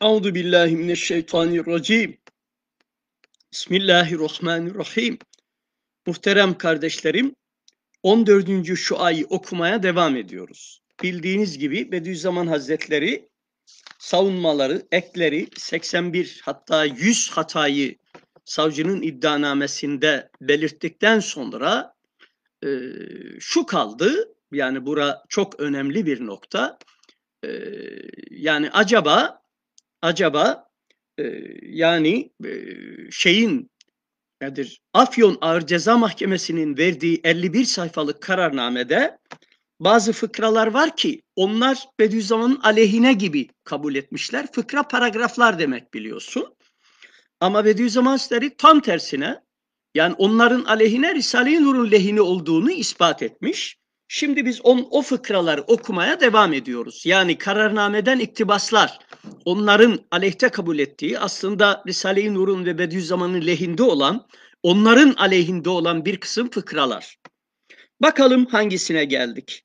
Euzu billahi mineşşeytanirracim. Bismillahirrahmanirrahim. Muhterem kardeşlerim, 14. şuayı okumaya devam ediyoruz. Bildiğiniz gibi Bediüzzaman Hazretleri savunmaları, ekleri 81 hatta 100 hatayı savcının iddianamesinde belirttikten sonra e, şu kaldı yani bura çok önemli bir nokta e, yani acaba acaba e, yani e, şeyin nedir Afyon Ağır Ceza Mahkemesi'nin verdiği 51 sayfalık kararnamede bazı fıkralar var ki onlar Bediüzzaman'ın aleyhine gibi kabul etmişler. Fıkra paragraflar demek biliyorsun. Ama Bediüzzaman Hazretleri tam tersine yani onların aleyhine Risale-i Nur'un lehine olduğunu ispat etmiş. Şimdi biz on, o fıkraları okumaya devam ediyoruz. Yani kararnameden iktibaslar onların aleyhte kabul ettiği aslında Risale-i Nur'un ve Bediüzzaman'ın lehinde olan onların aleyhinde olan bir kısım fıkralar. Bakalım hangisine geldik.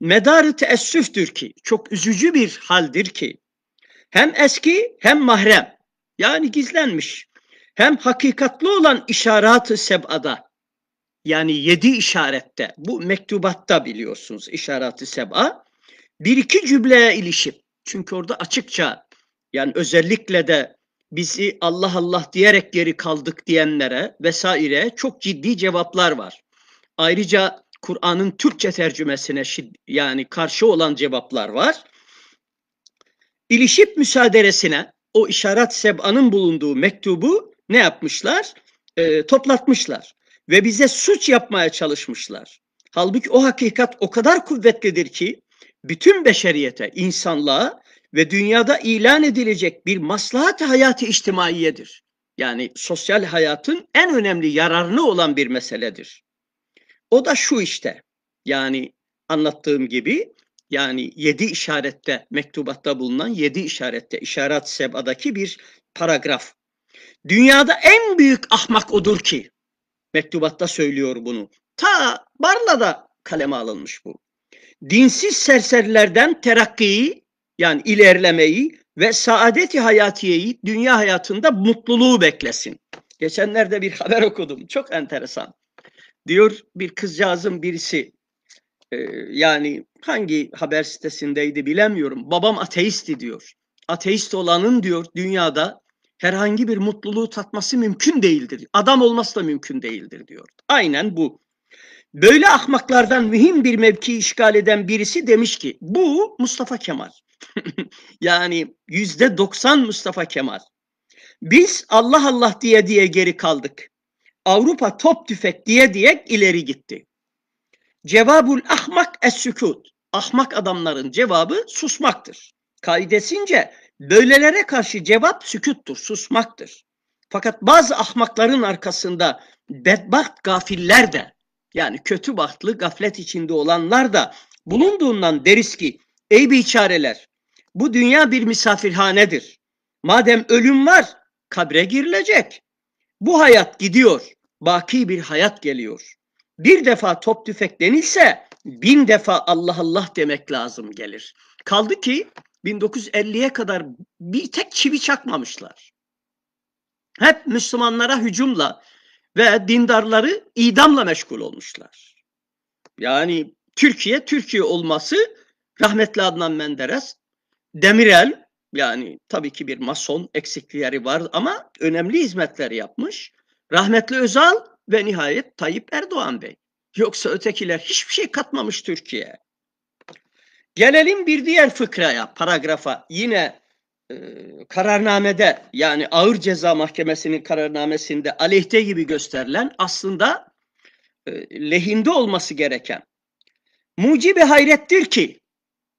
Medarı teessüftür ki çok üzücü bir haldir ki hem eski hem mahrem yani gizlenmiş. Hem hakikatli olan işaret-ı seb'ada yani yedi işarette bu mektubatta biliyorsunuz işaret seb'a bir iki cümleye ilişip çünkü orada açıkça yani özellikle de bizi Allah Allah diyerek geri kaldık diyenlere vesaire çok ciddi cevaplar var. Ayrıca Kur'an'ın Türkçe tercümesine yani karşı olan cevaplar var. İlişip müsaaderesine o işaret seb'anın bulunduğu mektubu ne yapmışlar? E, toplatmışlar ve bize suç yapmaya çalışmışlar. Halbuki o hakikat o kadar kuvvetlidir ki bütün beşeriyete, insanlığa ve dünyada ilan edilecek bir maslahat hayatı içtimaiyedir. Yani sosyal hayatın en önemli yararını olan bir meseledir. O da şu işte. Yani anlattığım gibi yani yedi işarette mektubatta bulunan yedi işarette işaret sebadaki bir paragraf. Dünyada en büyük ahmak odur ki mektubatta söylüyor bunu. Ta barla da kaleme alınmış bu. Dinsiz serserilerden terakkiyi yani ilerlemeyi ve saadeti hayatiyeyi dünya hayatında mutluluğu beklesin. Geçenlerde bir haber okudum. Çok enteresan. Diyor bir kızcağızın birisi ee, yani hangi haber sitesindeydi bilemiyorum. Babam ateisti diyor. Ateist olanın diyor dünyada herhangi bir mutluluğu tatması mümkün değildir. Adam olması da mümkün değildir diyor. Aynen bu. Böyle ahmaklardan mühim bir mevki işgal eden birisi demiş ki bu Mustafa Kemal. yani yüzde doksan Mustafa Kemal. Biz Allah Allah diye diye geri kaldık. Avrupa top tüfek diye diye ileri gitti. Cevabul ahmak es-sükut. Ahmak adamların cevabı susmaktır. Kaidesince böylelere karşı cevap sükuttur, susmaktır. Fakat bazı ahmakların arkasında bedbaht gafiller de yani kötü bahtlı gaflet içinde olanlar da bulunduğundan deriz ki ey biçareler bu dünya bir misafirhanedir. Madem ölüm var kabre girilecek. Bu hayat gidiyor. Baki bir hayat geliyor bir defa top tüfek denilse bin defa Allah Allah demek lazım gelir. Kaldı ki 1950'ye kadar bir tek çivi çakmamışlar. Hep Müslümanlara hücumla ve dindarları idamla meşgul olmuşlar. Yani Türkiye, Türkiye olması rahmetli Adnan Menderes, Demirel yani tabii ki bir mason eksikleri var ama önemli hizmetler yapmış. Rahmetli Özal ve nihayet Tayyip Erdoğan Bey. Yoksa ötekiler hiçbir şey katmamış Türkiye'ye. Gelelim bir diğer fıkraya, paragrafa. Yine e, kararnamede yani Ağır Ceza Mahkemesi'nin kararnamesinde aleyhte gibi gösterilen aslında e, lehinde olması gereken mucibi hayrettir ki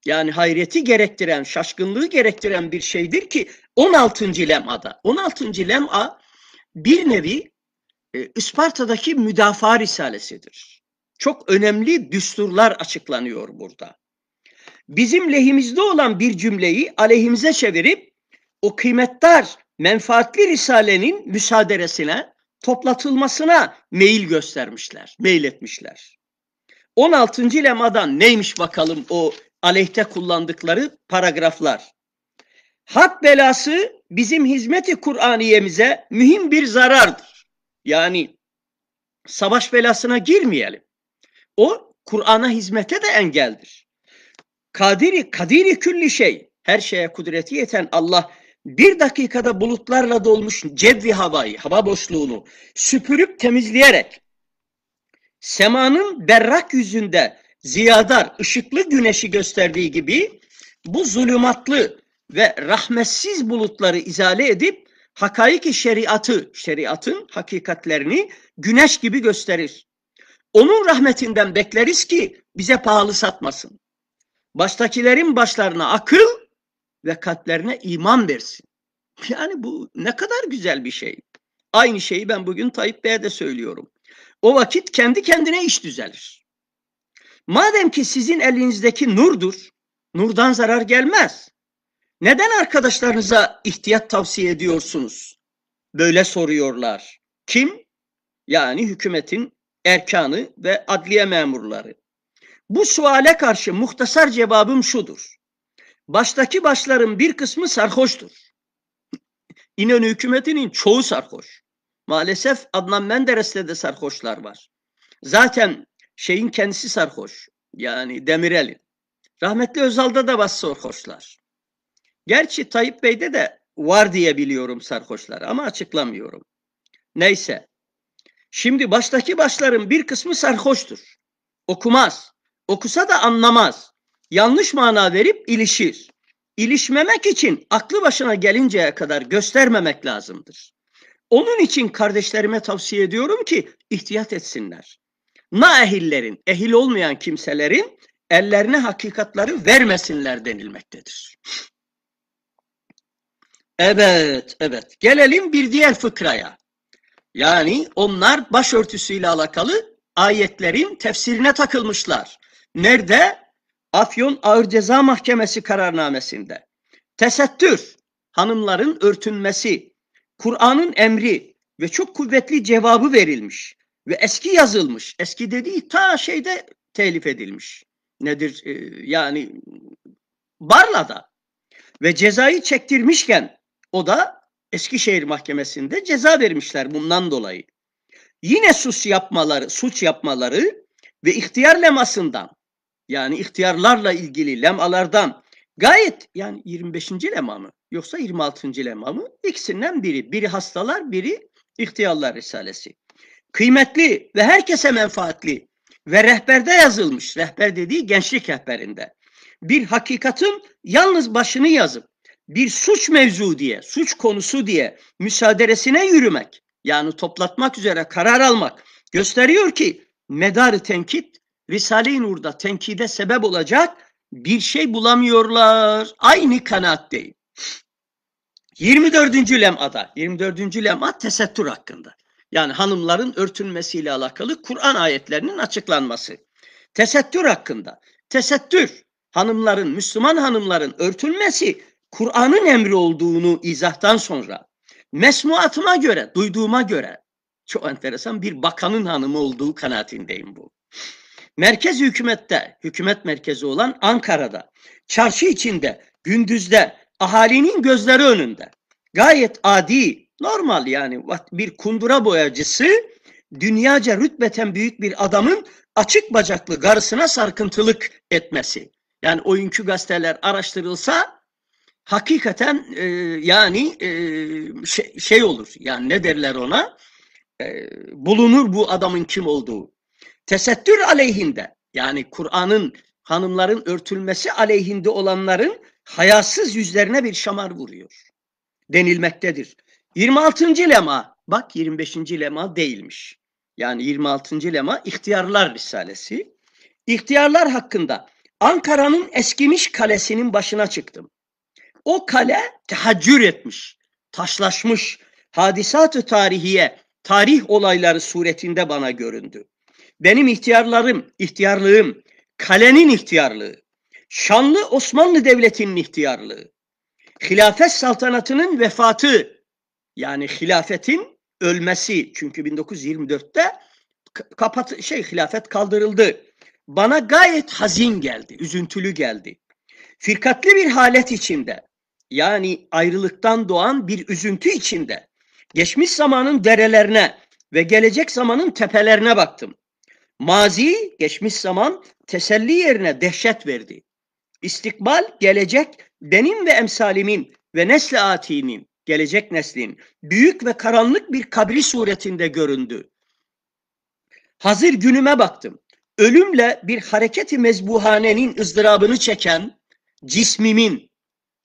yani hayreti gerektiren, şaşkınlığı gerektiren bir şeydir ki 16. lem'ada. 16. lem'a bir nevi e, Isparta'daki müdafaa risalesidir. Çok önemli düsturlar açıklanıyor burada. Bizim lehimizde olan bir cümleyi aleyhimize çevirip o kıymetdar menfaatli risalenin müsaaderesine toplatılmasına meyil göstermişler, meyil etmişler. 16. lemadan neymiş bakalım o aleyhte kullandıkları paragraflar. Hak belası bizim hizmeti Kur'aniyemize mühim bir zarardır. Yani savaş belasına girmeyelim. O Kur'an'a hizmete de engeldir. Kadiri, kadiri külli şey. Her şeye kudreti yeten Allah bir dakikada bulutlarla dolmuş cedvi havayı, hava boşluğunu süpürüp temizleyerek semanın berrak yüzünde ziyadar, ışıklı güneşi gösterdiği gibi bu zulümatlı ve rahmetsiz bulutları izale edip hakaiki şeriatı, şeriatın hakikatlerini güneş gibi gösterir. Onun rahmetinden bekleriz ki bize pahalı satmasın. Baştakilerin başlarına akıl ve kalplerine iman versin. Yani bu ne kadar güzel bir şey. Aynı şeyi ben bugün Tayyip Bey'e de söylüyorum. O vakit kendi kendine iş düzelir. Madem ki sizin elinizdeki nurdur, nurdan zarar gelmez. Neden arkadaşlarınıza ihtiyat tavsiye ediyorsunuz? Böyle soruyorlar. Kim? Yani hükümetin erkanı ve adliye memurları. Bu suale karşı muhtasar cevabım şudur. Baştaki başların bir kısmı sarhoştur. İnönü hükümetinin çoğu sarhoş. Maalesef Adnan Menderes'te de sarhoşlar var. Zaten şeyin kendisi sarhoş. Yani Demirel'in. Rahmetli Özal'da da var sarhoşlar. Gerçi Tayyip Bey'de de var diye biliyorum sarhoşlar ama açıklamıyorum. Neyse. Şimdi baştaki başların bir kısmı sarhoştur. Okumaz. Okusa da anlamaz. Yanlış mana verip ilişir. İlişmemek için aklı başına gelinceye kadar göstermemek lazımdır. Onun için kardeşlerime tavsiye ediyorum ki ihtiyat etsinler. Na ehillerin, ehil olmayan kimselerin ellerine hakikatları vermesinler denilmektedir. Evet, evet. Gelelim bir diğer fıkraya. Yani onlar başörtüsüyle alakalı ayetlerin tefsirine takılmışlar. Nerede? Afyon Ağır Ceza Mahkemesi kararnamesinde. Tesettür, hanımların örtünmesi, Kur'an'ın emri ve çok kuvvetli cevabı verilmiş ve eski yazılmış. Eski dediği ta şeyde telif edilmiş. Nedir? Ee, yani Barla'da ve cezayı çektirmişken o da Eskişehir Mahkemesi'nde ceza vermişler bundan dolayı. Yine suç yapmaları, suç yapmaları ve ihtiyar lemasından yani ihtiyarlarla ilgili lemalardan gayet yani 25. lema mı yoksa 26. lema mı? İkisinden biri. Biri hastalar, biri ihtiyarlar risalesi. Kıymetli ve herkese menfaatli ve rehberde yazılmış. Rehber dediği gençlik rehberinde. Bir hakikatin yalnız başını yazıp bir suç mevzu diye, suç konusu diye müsaaderesine yürümek, yani toplatmak üzere karar almak gösteriyor ki medarı tenkit, Risale-i Nur'da tenkide sebep olacak bir şey bulamıyorlar. Aynı kanaatteyim. 24. lemada, 24. lema tesettür hakkında. Yani hanımların örtünmesiyle alakalı Kur'an ayetlerinin açıklanması. Tesettür hakkında. Tesettür, hanımların, Müslüman hanımların örtülmesi Kur'an'ın emri olduğunu izahtan sonra mesmuatıma göre, duyduğuma göre çok enteresan bir bakanın hanımı olduğu kanaatindeyim bu. Merkez hükümette, hükümet merkezi olan Ankara'da, çarşı içinde, gündüzde, ahalinin gözleri önünde gayet adi, normal yani bir kundura boyacısı dünyaca rütbeten büyük bir adamın açık bacaklı garısına sarkıntılık etmesi. Yani oyuncu gazeteler araştırılsa hakikaten e, yani e, şey, şey olur. Yani ne derler ona? E, bulunur bu adamın kim olduğu. Tesettür aleyhinde yani Kur'an'ın hanımların örtülmesi aleyhinde olanların hayasız yüzlerine bir şamar vuruyor denilmektedir. 26. lema bak 25. lema değilmiş. Yani 26. lema ihtiyarlar risalesi. İhtiyarlar hakkında Ankara'nın eskimiş kalesinin başına çıktım. O kale tehaccür etmiş, taşlaşmış, hadisat-ı tarihiye, tarih olayları suretinde bana göründü. Benim ihtiyarlarım, ihtiyarlığım, kalenin ihtiyarlığı, şanlı Osmanlı Devleti'nin ihtiyarlığı, hilafet saltanatının vefatı, yani hilafetin ölmesi. Çünkü 1924'te kapat şey hilafet kaldırıldı. Bana gayet hazin geldi, üzüntülü geldi. Firkatli bir halet içinde yani ayrılıktan doğan bir üzüntü içinde geçmiş zamanın derelerine ve gelecek zamanın tepelerine baktım. Mazi, geçmiş zaman teselli yerine dehşet verdi. İstikbal, gelecek benim ve emsalimin ve nesle atinin, gelecek neslin büyük ve karanlık bir kabri suretinde göründü. Hazır günüme baktım. Ölümle bir hareketi mezbuhanenin ızdırabını çeken cismimin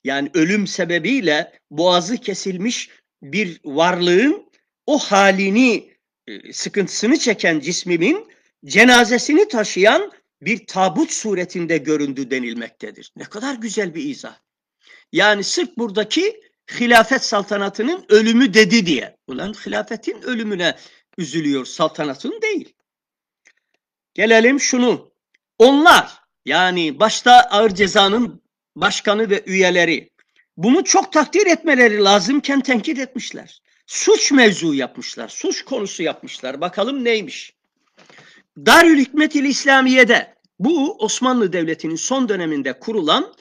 yani ölüm sebebiyle boğazı kesilmiş bir varlığın o halini, e, sıkıntısını çeken cismimin cenazesini taşıyan bir tabut suretinde göründü denilmektedir. Ne kadar güzel bir izah. Yani sırf buradaki hilafet saltanatının ölümü dedi diye. Ulan hilafetin ölümüne üzülüyor saltanatın değil. Gelelim şunu. Onlar yani başta ağır cezanın başkanı ve üyeleri bunu çok takdir etmeleri lazımken tenkit etmişler. Suç mevzu yapmışlar, suç konusu yapmışlar. Bakalım neymiş? Darül Hikmet il İslamiye'de bu Osmanlı Devleti'nin son döneminde kurulan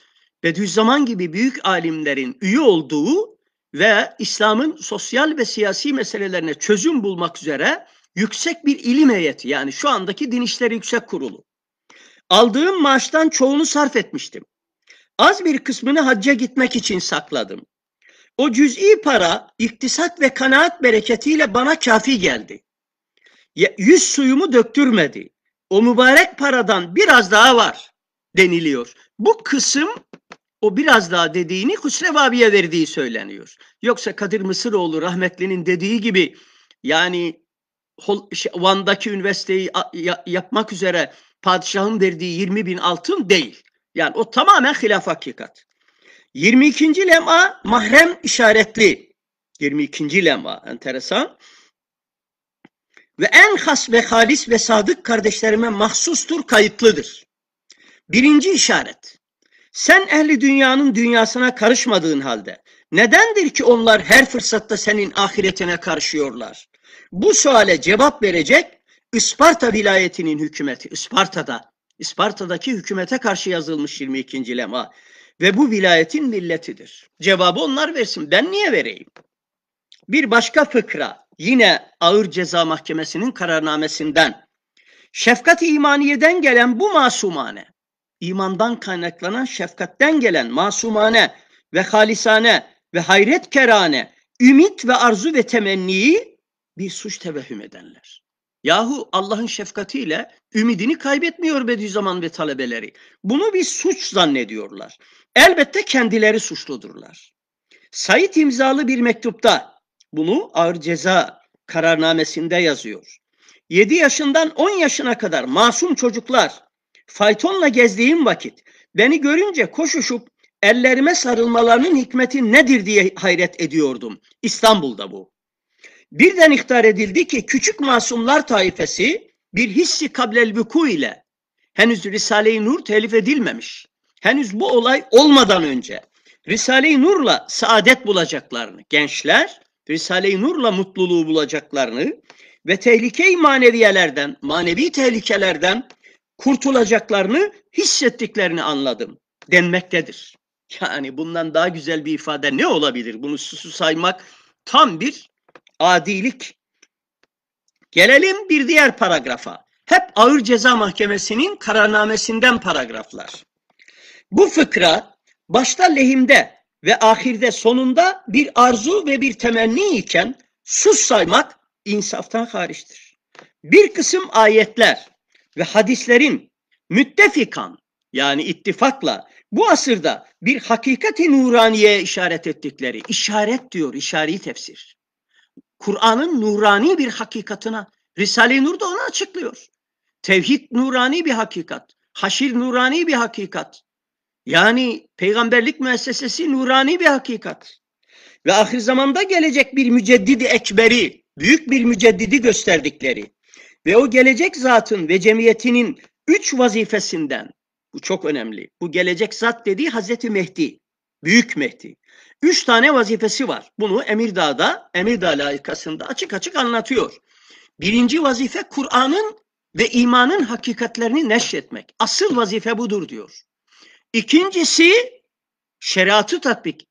Bediüzzaman gibi büyük alimlerin üye olduğu ve İslam'ın sosyal ve siyasi meselelerine çözüm bulmak üzere yüksek bir ilim heyeti yani şu andaki Din İşleri Yüksek Kurulu. Aldığım maaştan çoğunu sarf etmiştim. Az bir kısmını hacca gitmek için sakladım. O cüz'i para iktisat ve kanaat bereketiyle bana kafi geldi. Yüz suyumu döktürmedi. O mübarek paradan biraz daha var deniliyor. Bu kısım o biraz daha dediğini Hüsrev abiye verdiği söyleniyor. Yoksa Kadir Mısıroğlu rahmetlinin dediği gibi yani şey, Van'daki üniversiteyi yapmak üzere padişahın verdiği 20 bin altın değil. Yani o tamamen hilaf hakikat. 22. lema mahrem işaretli. 22. lema enteresan. Ve en has ve halis ve sadık kardeşlerime mahsustur, kayıtlıdır. Birinci işaret. Sen ehli dünyanın dünyasına karışmadığın halde nedendir ki onlar her fırsatta senin ahiretine karışıyorlar? Bu suale cevap verecek Isparta vilayetinin hükümeti, Isparta'da İsparta'daki hükümete karşı yazılmış 22. lema ve bu vilayetin milletidir. Cevabı onlar versin. Ben niye vereyim? Bir başka fıkra yine Ağır Ceza Mahkemesi'nin kararnamesinden şefkat-i imaniyeden gelen bu masumane, imandan kaynaklanan şefkatten gelen masumane ve halisane ve hayret kerane, ümit ve arzu ve temenniyi bir suç tevehüm ederler. Yahu Allah'ın şefkatiyle ümidini kaybetmiyor Bediüzzaman ve talebeleri. Bunu bir suç zannediyorlar. Elbette kendileri suçludurlar. Sait imzalı bir mektupta bunu ağır ceza kararnamesinde yazıyor. 7 yaşından 10 yaşına kadar masum çocuklar faytonla gezdiğim vakit beni görünce koşuşup ellerime sarılmalarının hikmeti nedir diye hayret ediyordum. İstanbul'da bu. Birden ihtar edildi ki küçük masumlar taifesi bir hissi kablel vuku ile henüz Risale-i Nur telif edilmemiş. Henüz bu olay olmadan önce Risale-i Nur'la saadet bulacaklarını, gençler Risale-i Nur'la mutluluğu bulacaklarını ve tehlike-i maneviyelerden, manevi tehlikelerden kurtulacaklarını hissettiklerini anladım denmektedir. Yani bundan daha güzel bir ifade ne olabilir? Bunu susu saymak tam bir adilik. Gelelim bir diğer paragrafa. Hep Ağır Ceza Mahkemesi'nin kararnamesinden paragraflar. Bu fıkra başta lehimde ve ahirde sonunda bir arzu ve bir temenni iken sus saymak insaftan hariçtir. Bir kısım ayetler ve hadislerin müttefikan yani ittifakla bu asırda bir hakikati nuraniye işaret ettikleri işaret diyor işari tefsir. Kur'an'ın nurani bir hakikatına. Risale-i Nur da onu açıklıyor. Tevhid nurani bir hakikat. Haşir nurani bir hakikat. Yani peygamberlik müessesesi nurani bir hakikat. Ve ahir zamanda gelecek bir müceddidi ekberi, büyük bir müceddidi gösterdikleri ve o gelecek zatın ve cemiyetinin üç vazifesinden, bu çok önemli, bu gelecek zat dediği Hazreti Mehdi, Büyük Mehdi. Üç tane vazifesi var. Bunu Emirdağ'da, Emirdağ layıkasında açık açık anlatıyor. Birinci vazife Kur'an'ın ve imanın hakikatlerini neşretmek. Asıl vazife budur diyor. İkincisi şeriatı tatbik.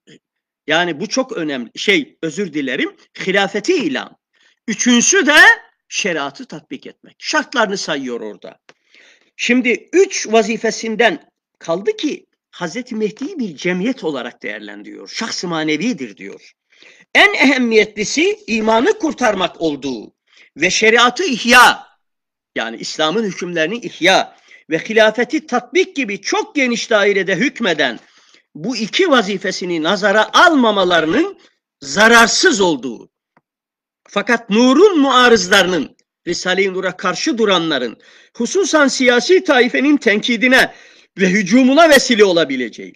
Yani bu çok önemli. Şey özür dilerim. Hilafeti ilan. Üçüncüsü de şeriatı tatbik etmek. Şartlarını sayıyor orada. Şimdi üç vazifesinden kaldı ki Hazreti Mehdi'yi bir cemiyet olarak değerlendiriyor. Şahs-ı manevidir diyor. En ehemmiyetlisi imanı kurtarmak olduğu ve şeriatı ihya yani İslam'ın hükümlerini ihya ve hilafeti tatbik gibi çok geniş dairede hükmeden bu iki vazifesini nazara almamalarının zararsız olduğu. Fakat nurun muarızlarının, Risale-i Nur'a karşı duranların, hususan siyasi taifenin tenkidine ve hücumuna vesile olabileceği.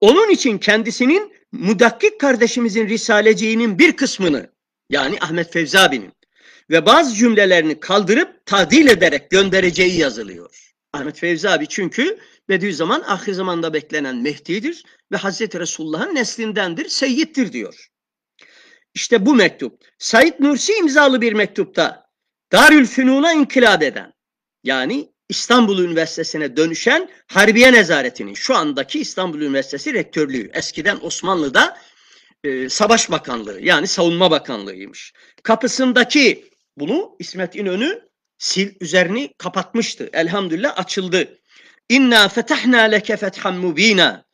Onun için kendisinin Mudakkik kardeşimizin risaleciğinin bir kısmını yani Ahmet Fevzi abinin ve bazı cümlelerini kaldırıp tadil ederek göndereceği yazılıyor. Ahmet Fevzi abi çünkü Bediüzzaman ahir zamanda beklenen Mehdi'dir ve Hazreti Resulullah'ın neslindendir, seyyittir diyor. İşte bu mektup. Said Nursi imzalı bir mektupta Darül Fünun'a inkılap eden yani İstanbul Üniversitesi'ne dönüşen Harbiye Nezareti'nin şu andaki İstanbul Üniversitesi Rektörlüğü. Eskiden Osmanlı'da e, Savaş Bakanlığı yani Savunma Bakanlığı'ymış. Kapısındaki bunu İsmet İnönü sil üzerini kapatmıştı. Elhamdülillah açıldı. İnna fetahna leke fethan mubina.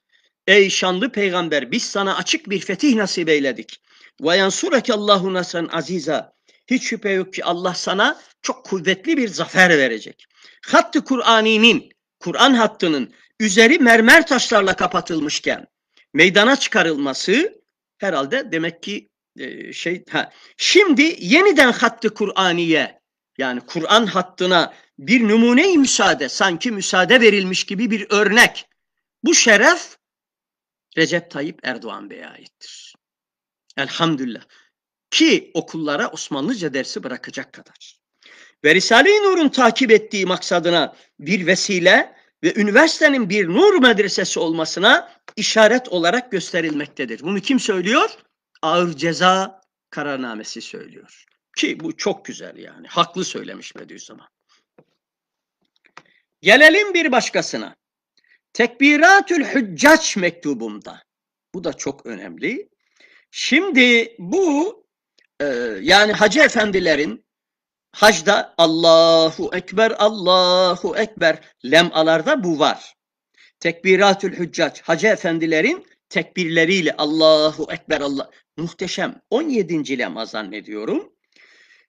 Ey şanlı peygamber biz sana açık bir fetih nasip eyledik. Ve yansureke Allahu nasran aziza. Hiç şüphe yok ki Allah sana çok kuvvetli bir zafer verecek hattı Kur'ani'nin, Kur'an hattının üzeri mermer taşlarla kapatılmışken meydana çıkarılması herhalde demek ki e, şey ha. şimdi yeniden hattı Kur'aniye yani Kur'an hattına bir numune müsaade sanki müsaade verilmiş gibi bir örnek. Bu şeref Recep Tayyip Erdoğan Bey'e aittir. Elhamdülillah. Ki okullara Osmanlıca dersi bırakacak kadar ve Risale-i Nur'un takip ettiği maksadına bir vesile ve üniversitenin bir nur medresesi olmasına işaret olarak gösterilmektedir. Bunu kim söylüyor? Ağır ceza kararnamesi söylüyor. Ki bu çok güzel yani. Haklı söylemiş Bediüzzaman. Gelelim bir başkasına. Tekbiratül Hüccaç mektubumda. Bu da çok önemli. Şimdi bu e, yani hacı efendilerin hacda Allahu Ekber, Allahu Ekber lemalarda bu var. Tekbiratül Hüccac, Hacı Efendilerin tekbirleriyle Allahu Ekber Allah. Muhteşem. 17. lema zannediyorum.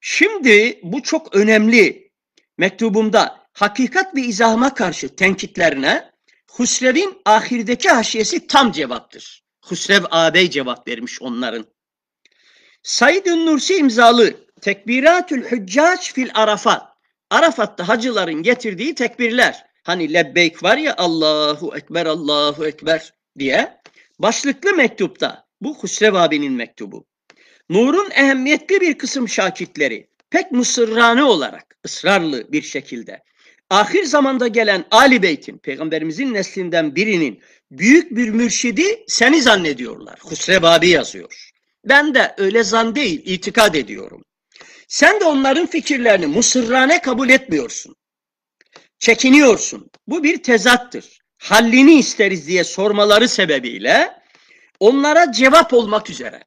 Şimdi bu çok önemli. Mektubumda hakikat ve izahıma karşı tenkitlerine Husrev'in ahirdeki haşiyesi tam cevaptır. Husrev ağabey cevap vermiş onların. Said Nursi imzalı tekbiratül hüccaç fil arafat. Arafat'ta hacıların getirdiği tekbirler. Hani lebbeyk var ya Allahu Ekber, Allahu Ekber diye. Başlıklı mektupta, bu Hüsrev abinin mektubu. Nur'un ehemmiyetli bir kısım şakitleri pek mısırrane olarak ısrarlı bir şekilde ahir zamanda gelen Ali Beyt'in, peygamberimizin neslinden birinin büyük bir mürşidi seni zannediyorlar. Hüsrev abi yazıyor. Ben de öyle zan değil, itikad ediyorum. Sen de onların fikirlerini musırrane kabul etmiyorsun. Çekiniyorsun. Bu bir tezattır. Hallini isteriz diye sormaları sebebiyle onlara cevap olmak üzere.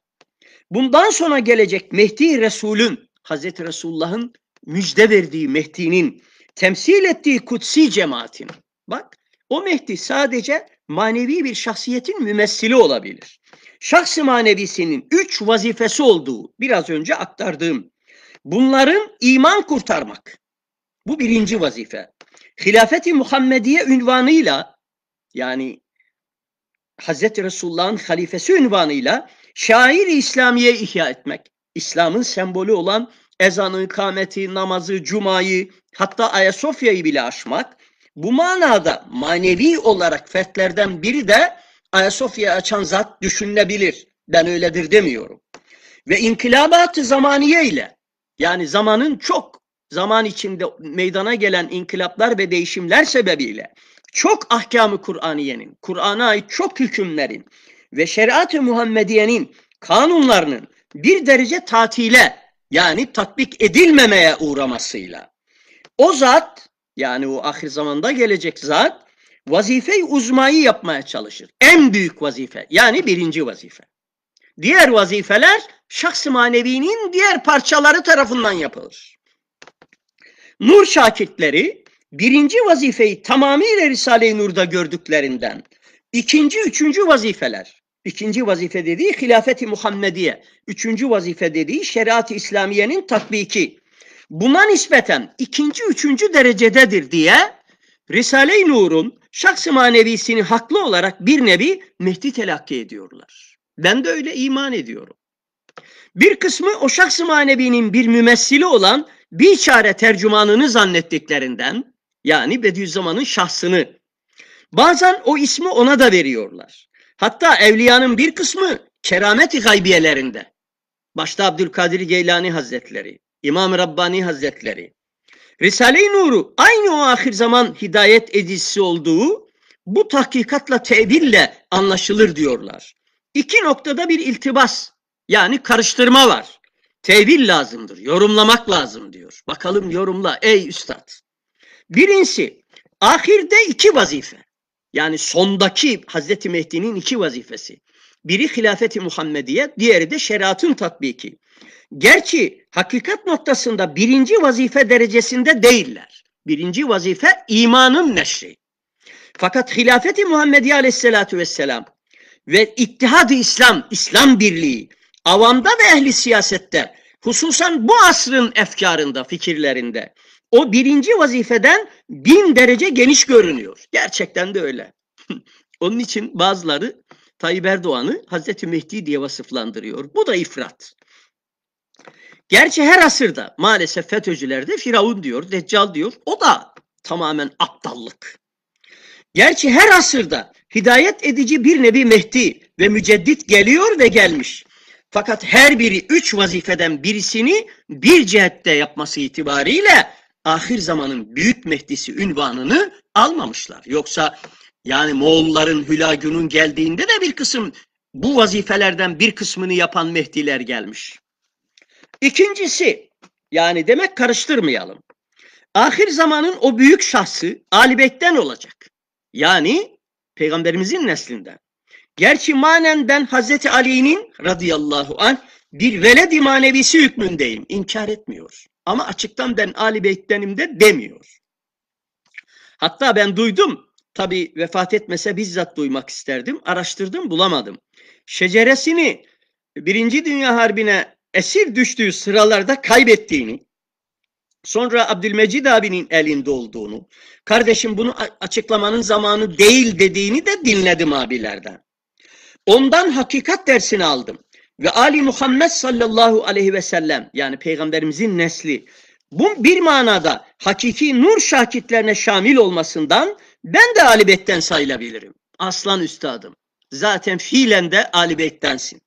Bundan sonra gelecek Mehdi Resul'ün, Hazreti Resulullah'ın müjde verdiği Mehdi'nin temsil ettiği kutsi cemaatin. Bak o Mehdi sadece manevi bir şahsiyetin mümessili olabilir. Şahsı manevisinin üç vazifesi olduğu biraz önce aktardığım Bunların iman kurtarmak. Bu birinci vazife. Hilafeti Muhammediye ünvanıyla yani Hazreti Resulullah'ın halifesi ünvanıyla şair İslamiye ihya etmek. İslam'ın sembolü olan ezanı, ikameti, namazı, cumayı hatta Ayasofya'yı bile aşmak. Bu manada manevi olarak fertlerden biri de Ayasofya açan zat düşünülebilir. Ben öyledir demiyorum. Ve inkılabat-ı zamaniye ile yani zamanın çok zaman içinde meydana gelen inkılaplar ve değişimler sebebiyle çok ahkamı Kur'aniyenin, Kur'an'a ait çok hükümlerin ve şeriat-ı Muhammediye'nin kanunlarının bir derece tatile yani tatbik edilmemeye uğramasıyla o zat yani o ahir zamanda gelecek zat vazife-i uzmayı yapmaya çalışır. En büyük vazife yani birinci vazife. Diğer vazifeler şahs-ı manevinin diğer parçaları tarafından yapılır. Nur şakitleri birinci vazifeyi tamamıyla Risale-i Nur'da gördüklerinden ikinci, üçüncü vazifeler ikinci vazife dediği hilafeti Muhammediye. Üçüncü vazife dediği şeriat-ı İslamiye'nin tatbiki. Buna nispeten ikinci, üçüncü derecededir diye Risale-i Nur'un şahs-ı manevisini haklı olarak bir nevi Mehdi telakki ediyorlar. Ben de öyle iman ediyorum. Bir kısmı o şahs-ı manevinin bir mümessili olan bir çare tercümanını zannettiklerinden yani Bediüzzaman'ın şahsını bazen o ismi ona da veriyorlar. Hatta evliyanın bir kısmı kerameti gaybiyelerinde başta Abdülkadir Geylani Hazretleri, İmam Rabbani Hazretleri, Risale-i Nur'u aynı o ahir zaman hidayet edicisi olduğu bu tahkikatla tebirle anlaşılır diyorlar. İki noktada bir iltibas yani karıştırma var. Tevil lazımdır, yorumlamak lazım diyor. Bakalım yorumla ey üstad. Birincisi ahirde iki vazife. Yani sondaki Hazreti Mehdi'nin iki vazifesi. Biri hilafeti Muhammediye, diğeri de şeriatın tatbiki. Gerçi hakikat noktasında birinci vazife derecesinde değiller. Birinci vazife imanın neşri. Fakat hilafeti Muhammediye aleyhissalatü vesselam ve İttihad-ı İslam, İslam Birliği avamda ve ehli siyasette hususan bu asrın efkarında, fikirlerinde o birinci vazifeden bin derece geniş görünüyor. Gerçekten de öyle. Onun için bazıları Tayyip Erdoğan'ı Hazreti Mehdi diye vasıflandırıyor. Bu da ifrat. Gerçi her asırda maalesef FETÖ'cüler de Firavun diyor, Deccal diyor. O da tamamen aptallık. Gerçi her asırda hidayet edici bir nebi Mehdi ve müceddit geliyor ve gelmiş. Fakat her biri üç vazifeden birisini bir cihette yapması itibariyle ahir zamanın büyük mehdisi ünvanını almamışlar. Yoksa yani Moğolların Hülagü'nün geldiğinde de bir kısım bu vazifelerden bir kısmını yapan mehdiler gelmiş. İkincisi yani demek karıştırmayalım. Ahir zamanın o büyük şahsı Ali Bek'ten olacak. Yani Peygamberimizin neslinden. Gerçi manenden Hazreti Ali'nin radıyallahu an) bir veled-i manevisi hükmündeyim. İnkar etmiyor. Ama açıktan ben Ali Beyt'tenim de demiyor. Hatta ben duydum. Tabi vefat etmese bizzat duymak isterdim. Araştırdım bulamadım. Şeceresini Birinci Dünya Harbi'ne esir düştüğü sıralarda kaybettiğini, sonra Abdülmecid abinin elinde olduğunu, Kardeşim bunu açıklamanın zamanı değil dediğini de dinledim abilerden. Ondan hakikat dersini aldım. Ve Ali Muhammed sallallahu aleyhi ve sellem yani peygamberimizin nesli bu bir manada hakiki nur şakitlerine şamil olmasından ben de Ali Bek'ten sayılabilirim. Aslan üstadım. Zaten fiilen de Ali Bek'tensin.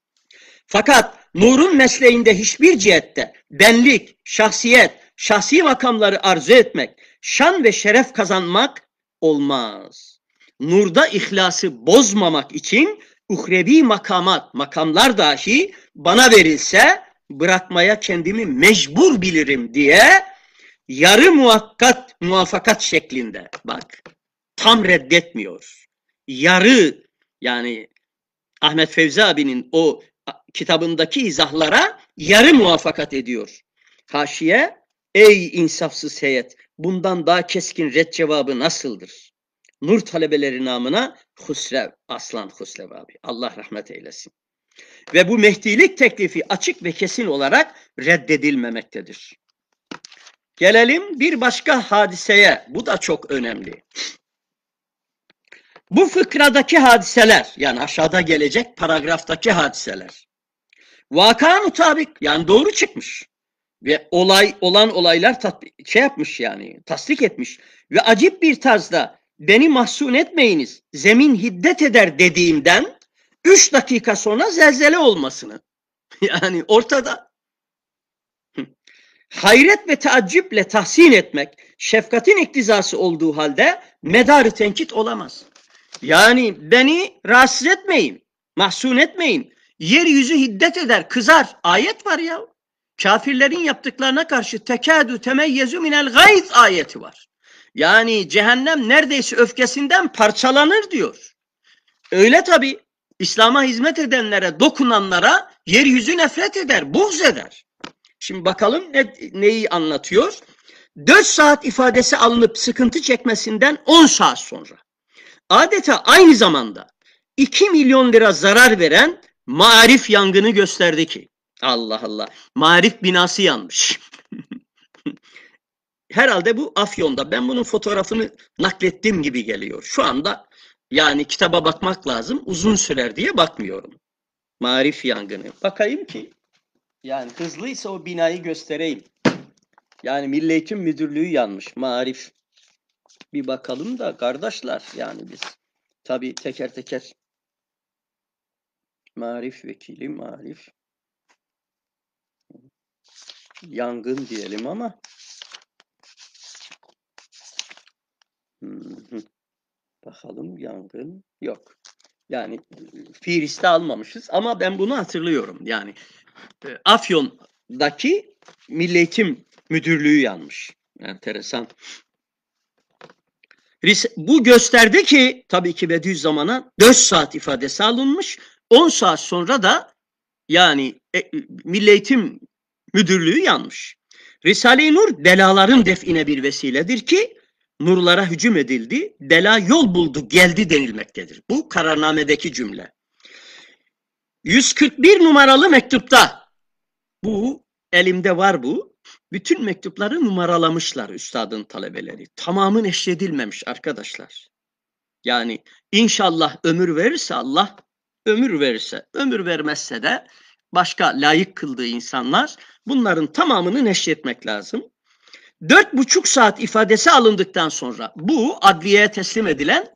Fakat nurun mesleğinde hiçbir cihette benlik, şahsiyet, şahsi makamları arzu etmek, şan ve şeref kazanmak olmaz. Nurda ihlası bozmamak için uhrevi makamat, makamlar dahi bana verilse bırakmaya kendimi mecbur bilirim diye yarı muhakkat muvafakat şeklinde bak tam reddetmiyor. Yarı yani Ahmet Fevzi abinin o kitabındaki izahlara yarı muvafakat ediyor. Haşiye ey insafsız heyet bundan daha keskin red cevabı nasıldır? Nur talebeleri namına Husrev, Aslan Husrev abi. Allah rahmet eylesin. Ve bu mehdilik teklifi açık ve kesin olarak reddedilmemektedir. Gelelim bir başka hadiseye. Bu da çok önemli. Bu fıkradaki hadiseler, yani aşağıda gelecek paragraftaki hadiseler. Vaka mutabık, yani doğru çıkmış ve olay olan olaylar tat, şey yapmış yani tasdik etmiş ve acip bir tarzda beni mahzun etmeyiniz zemin hiddet eder dediğimden 3 dakika sonra zelzele olmasını yani ortada hayret ve teaccüple tahsin etmek şefkatin iktizası olduğu halde medarı tenkit olamaz. Yani beni rahatsız etmeyin, mahzun etmeyin. Yeryüzü hiddet eder, kızar. Ayet var ya kafirlerin yaptıklarına karşı tekadü temeyyezu minel gayz ayeti var. Yani cehennem neredeyse öfkesinden parçalanır diyor. Öyle tabi İslam'a hizmet edenlere, dokunanlara yeryüzü nefret eder, buğz eder. Şimdi bakalım ne, neyi anlatıyor. 4 saat ifadesi alınıp sıkıntı çekmesinden 10 saat sonra. Adeta aynı zamanda 2 milyon lira zarar veren marif yangını gösterdi ki Allah Allah. Marif binası yanmış. Herhalde bu Afyon'da. Ben bunun fotoğrafını naklettiğim gibi geliyor. Şu anda yani kitaba bakmak lazım. Uzun sürer diye bakmıyorum. Marif yangını. Bakayım ki yani hızlıysa o binayı göstereyim. Yani Milli Eğitim Müdürlüğü yanmış. Marif. Bir bakalım da kardeşler yani biz tabii teker teker Marif vekili, marif yangın diyelim ama hmm, bakalım yangın yok. Yani Firis'te almamışız ama ben bunu hatırlıyorum. Yani e, Afyon'daki Milletim Müdürlüğü yanmış. Enteresan. Bu gösterdi ki tabii ki Bediüzzaman'a 4 saat ifadesi alınmış. 10 saat sonra da yani e, Milli Eğitim müdürlüğü yanmış. Risale-i Nur delaların define bir vesiledir ki nurlara hücum edildi, dela yol buldu, geldi denilmektedir. Bu kararnamedeki cümle. 141 numaralı mektupta bu elimde var bu. Bütün mektupları numaralamışlar üstadın talebeleri. Tamamı neşredilmemiş arkadaşlar. Yani inşallah ömür verirse Allah, ömür verirse, ömür vermezse de başka layık kıldığı insanlar bunların tamamını neşretmek lazım. Dört buçuk saat ifadesi alındıktan sonra bu adliyeye teslim edilen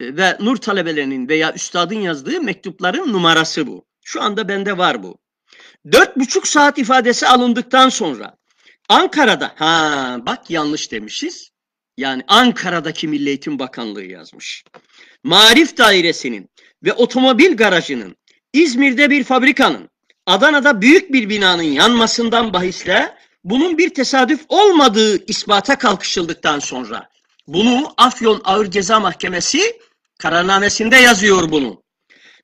e, ve nur talebelerinin veya üstadın yazdığı mektupların numarası bu. Şu anda bende var bu. Dört buçuk saat ifadesi alındıktan sonra Ankara'da, ha bak yanlış demişiz. Yani Ankara'daki Milli Eğitim Bakanlığı yazmış. Marif Dairesi'nin ve otomobil garajının İzmir'de bir fabrikanın Adana'da büyük bir binanın yanmasından bahisle bunun bir tesadüf olmadığı ispata kalkışıldıktan sonra bunu Afyon Ağır Ceza Mahkemesi kararnamesinde yazıyor bunu.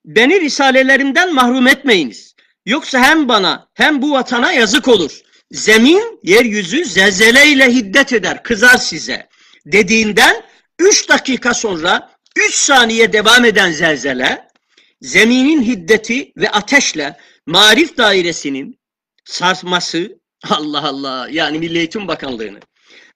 Beni risalelerimden mahrum etmeyiniz. Yoksa hem bana hem bu vatana yazık olur. Zemin, yeryüzü zelzeleyle hiddet eder, kızar size. Dediğinden 3 dakika sonra 3 saniye devam eden zelzele, zeminin hiddeti ve ateşle Marif dairesinin sarsması Allah Allah yani Milli Eğitim Bakanlığı'nı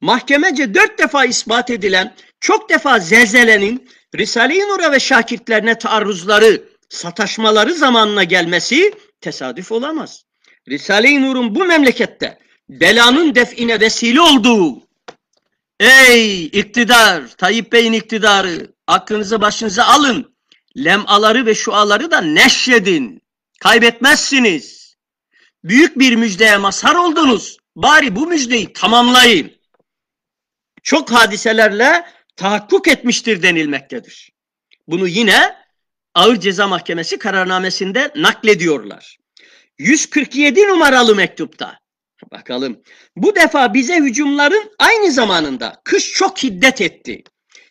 mahkemece dört defa ispat edilen çok defa zelzelenin Risale-i Nur'a ve şakirtlerine taarruzları, sataşmaları zamanına gelmesi tesadüf olamaz. Risale-i Nur'un bu memlekette belanın define vesile olduğu ey iktidar, Tayyip Bey'in iktidarı aklınızı başınıza alın. Lemaları ve şuaları da neşredin. Kaybetmezsiniz. Büyük bir müjdeye mazhar oldunuz. Bari bu müjdeyi tamamlayın. Çok hadiselerle tahakkuk etmiştir denilmektedir. Bunu yine Ağır Ceza Mahkemesi kararnamesinde naklediyorlar. 147 numaralı mektupta bakalım. Bu defa bize hücumların aynı zamanında kış çok şiddet etti.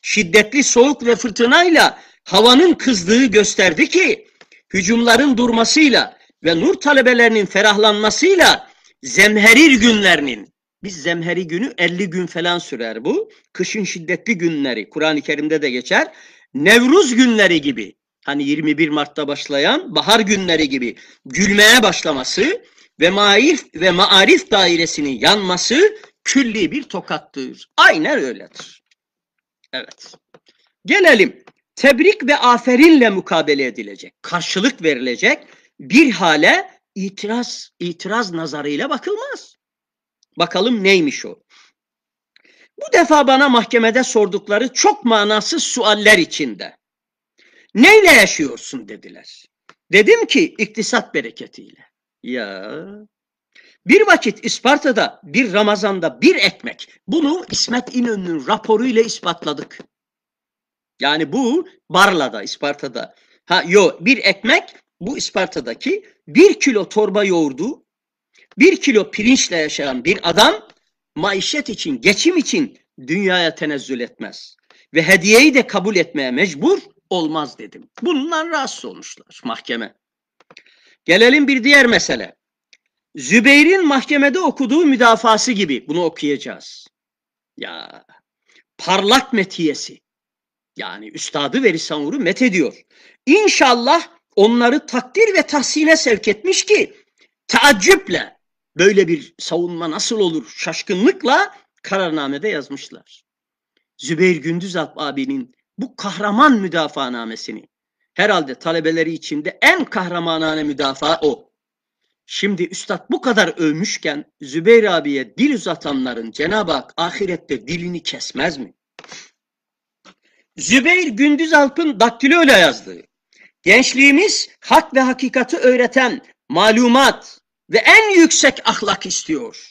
Şiddetli soğuk ve fırtınayla havanın kızdığı gösterdi ki hücumların durmasıyla ve nur talebelerinin ferahlanmasıyla zemherir günlerinin biz zemheri günü 50 gün falan sürer bu. Kışın şiddetli günleri Kur'an-ı Kerim'de de geçer. Nevruz günleri gibi hani 21 Mart'ta başlayan bahar günleri gibi gülmeye başlaması ve maarif ve maarif dairesinin yanması külli bir tokattır. Aynen öyledir. Evet. Gelelim tebrik ve aferinle mukabele edilecek, karşılık verilecek bir hale itiraz itiraz nazarıyla bakılmaz. Bakalım neymiş o? Bu defa bana mahkemede sordukları çok manasız sualler içinde. Neyle yaşıyorsun dediler. Dedim ki iktisat bereketiyle. Ya bir vakit İsparta'da bir Ramazan'da bir ekmek. Bunu İsmet İnönü'nün raporuyla ispatladık. Yani bu Barla'da, İsparta'da. Ha yo bir ekmek bu İsparta'daki bir kilo torba yoğurdu, bir kilo pirinçle yaşayan bir adam maişet için, geçim için dünyaya tenezzül etmez. Ve hediyeyi de kabul etmeye mecbur olmaz dedim. Bundan rahatsız olmuşlar mahkeme. Gelelim bir diğer mesele. Zübeyir'in mahkemede okuduğu müdafası gibi bunu okuyacağız. Ya parlak metiyesi yani Üstadı Veli Samur'u met ediyor. İnşallah onları takdir ve tahsine sevk etmiş ki taaccüple böyle bir savunma nasıl olur şaşkınlıkla kararnamede yazmışlar. Zübeyir Gündüzalp abinin bu kahraman müdafaanamesini herhalde talebeleri içinde en kahramanane müdafaa o. Şimdi üstad bu kadar övmüşken Zübeyir abiye dil uzatanların Cenab-ı Hak ahirette dilini kesmez mi? Zübeyir Gündüz Gündüzalp'ın daktilo öyle yazdığı, gençliğimiz hak ve hakikati öğreten malumat ve en yüksek ahlak istiyor.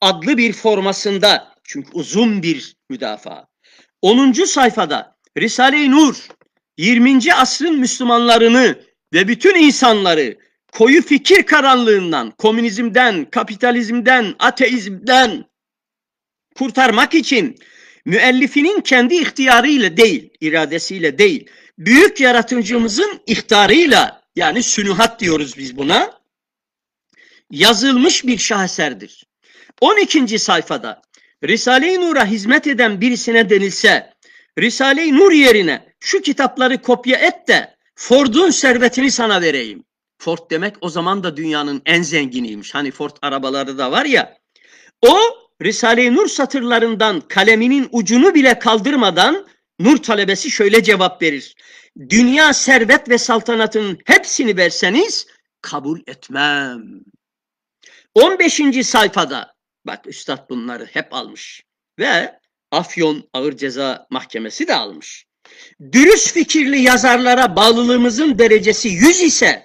Adlı bir formasında, çünkü uzun bir müdafaa. 10. sayfada Risale-i Nur, 20. asrın Müslümanlarını ve bütün insanları koyu fikir karanlığından, komünizmden, kapitalizmden, ateizmden kurtarmak için müellifinin kendi ihtiyarıyla değil, iradesiyle değil, büyük yaratıcımızın ihtarıyla yani sünuhat diyoruz biz buna yazılmış bir şaheserdir. 12. sayfada Risale-i Nur'a hizmet eden birisine denilse Risale-i Nur yerine şu kitapları kopya et de Ford'un servetini sana vereyim. Ford demek o zaman da dünyanın en zenginiymiş. Hani Ford arabaları da var ya. O Risale-i Nur satırlarından kaleminin ucunu bile kaldırmadan Nur talebesi şöyle cevap verir. Dünya servet ve saltanatın hepsini verseniz kabul etmem. 15. sayfada bak üstad bunları hep almış ve Afyon Ağır Ceza Mahkemesi de almış. Dürüst fikirli yazarlara bağlılığımızın derecesi 100 ise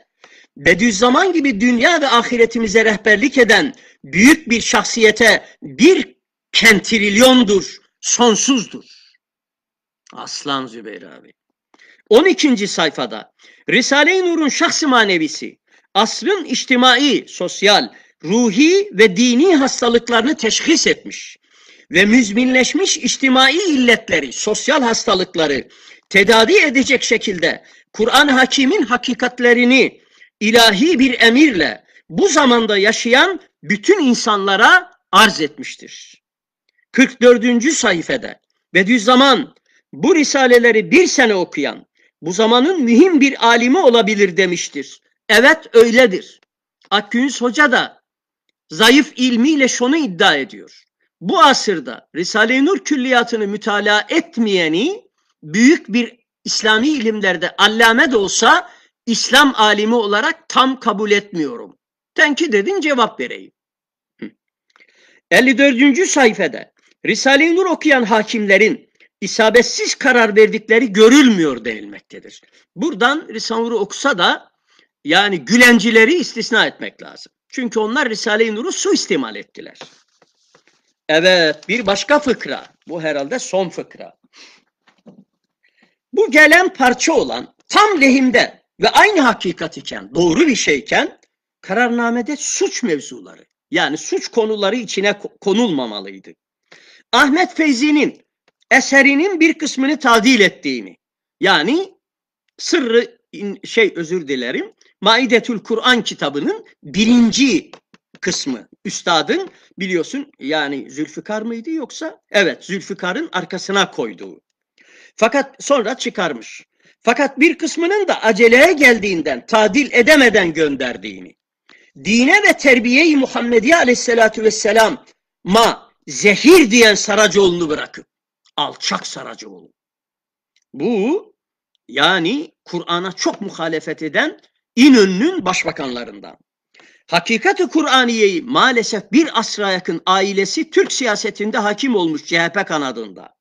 Bediüzzaman gibi dünya ve ahiretimize rehberlik eden büyük bir şahsiyete bir kentrilyondur, sonsuzdur. Aslan Zübeyir abi. 12. sayfada Risale-i Nur'un şahsi manevisi, asrın içtimai, sosyal, ruhi ve dini hastalıklarını teşhis etmiş ve müzminleşmiş içtimai illetleri, sosyal hastalıkları tedavi edecek şekilde Kur'an-ı Hakim'in hakikatlerini ilahi bir emirle bu zamanda yaşayan bütün insanlara arz etmiştir. 44. sayfede Bediüzzaman bu risaleleri bir sene okuyan bu zamanın mühim bir alimi olabilir demiştir. Evet öyledir. Akgüns Hoca da zayıf ilmiyle şunu iddia ediyor. Bu asırda Risale-i Nur külliyatını mütalaa etmeyeni büyük bir İslami ilimlerde allame de olsa İslam alimi olarak tam kabul etmiyorum. Tenkit dedin cevap vereyim. 54. sayfada Risale-i Nur okuyan hakimlerin isabetsiz karar verdikleri görülmüyor denilmektedir. Buradan Risale-i Nur okusa da yani gülencileri istisna etmek lazım. Çünkü onlar Risale-i Nur'u suistimal ettiler. Evet bir başka fıkra. Bu herhalde son fıkra. Bu gelen parça olan tam lehimde ve aynı hakikat iken, doğru bir şeyken kararnamede suç mevzuları yani suç konuları içine konulmamalıydı. Ahmet Feyzi'nin eserinin bir kısmını tadil ettiğini yani sırrı şey özür dilerim Maidetül Kur'an kitabının birinci kısmı üstadın biliyorsun yani Zülfikar mıydı yoksa evet Zülfikar'ın arkasına koyduğu. Fakat sonra çıkarmış. Fakat bir kısmının da aceleye geldiğinden, tadil edemeden gönderdiğini, dine ve terbiyeyi i Muhammediye aleyhissalatü vesselam ma zehir diyen Saracoğlu'nu bırakıp, alçak Saracoğlu. Bu yani Kur'an'a çok muhalefet eden İnönü'nün başbakanlarından. Hakikati Kur'aniye'yi maalesef bir asra yakın ailesi Türk siyasetinde hakim olmuş CHP kanadında.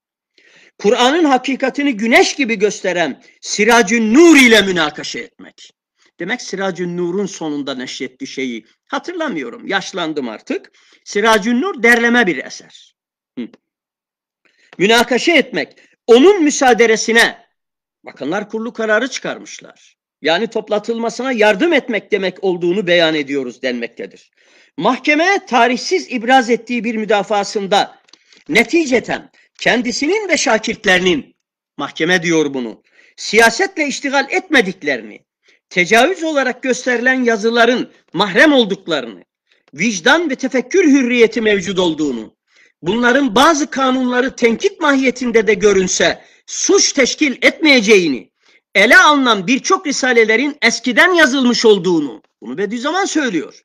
Kur'an'ın hakikatini güneş gibi gösteren Siracün Nur ile münakaşa etmek. Demek Siracün Nur'un sonunda neşretti şeyi. Hatırlamıyorum. Yaşlandım artık. Siracün Nur derleme bir eser. Hı. Münakaşa etmek. Onun müsaaderesine bakanlar kurulu kararı çıkarmışlar. Yani toplatılmasına yardım etmek demek olduğunu beyan ediyoruz denmektedir. Mahkeme tarihsiz ibraz ettiği bir müdafasında neticeten kendisinin ve şakirtlerinin, mahkeme diyor bunu, siyasetle iştigal etmediklerini, tecavüz olarak gösterilen yazıların mahrem olduklarını, vicdan ve tefekkür hürriyeti mevcut olduğunu, bunların bazı kanunları tenkit mahiyetinde de görünse suç teşkil etmeyeceğini, ele alınan birçok risalelerin eskiden yazılmış olduğunu, bunu Bediüzzaman söylüyor.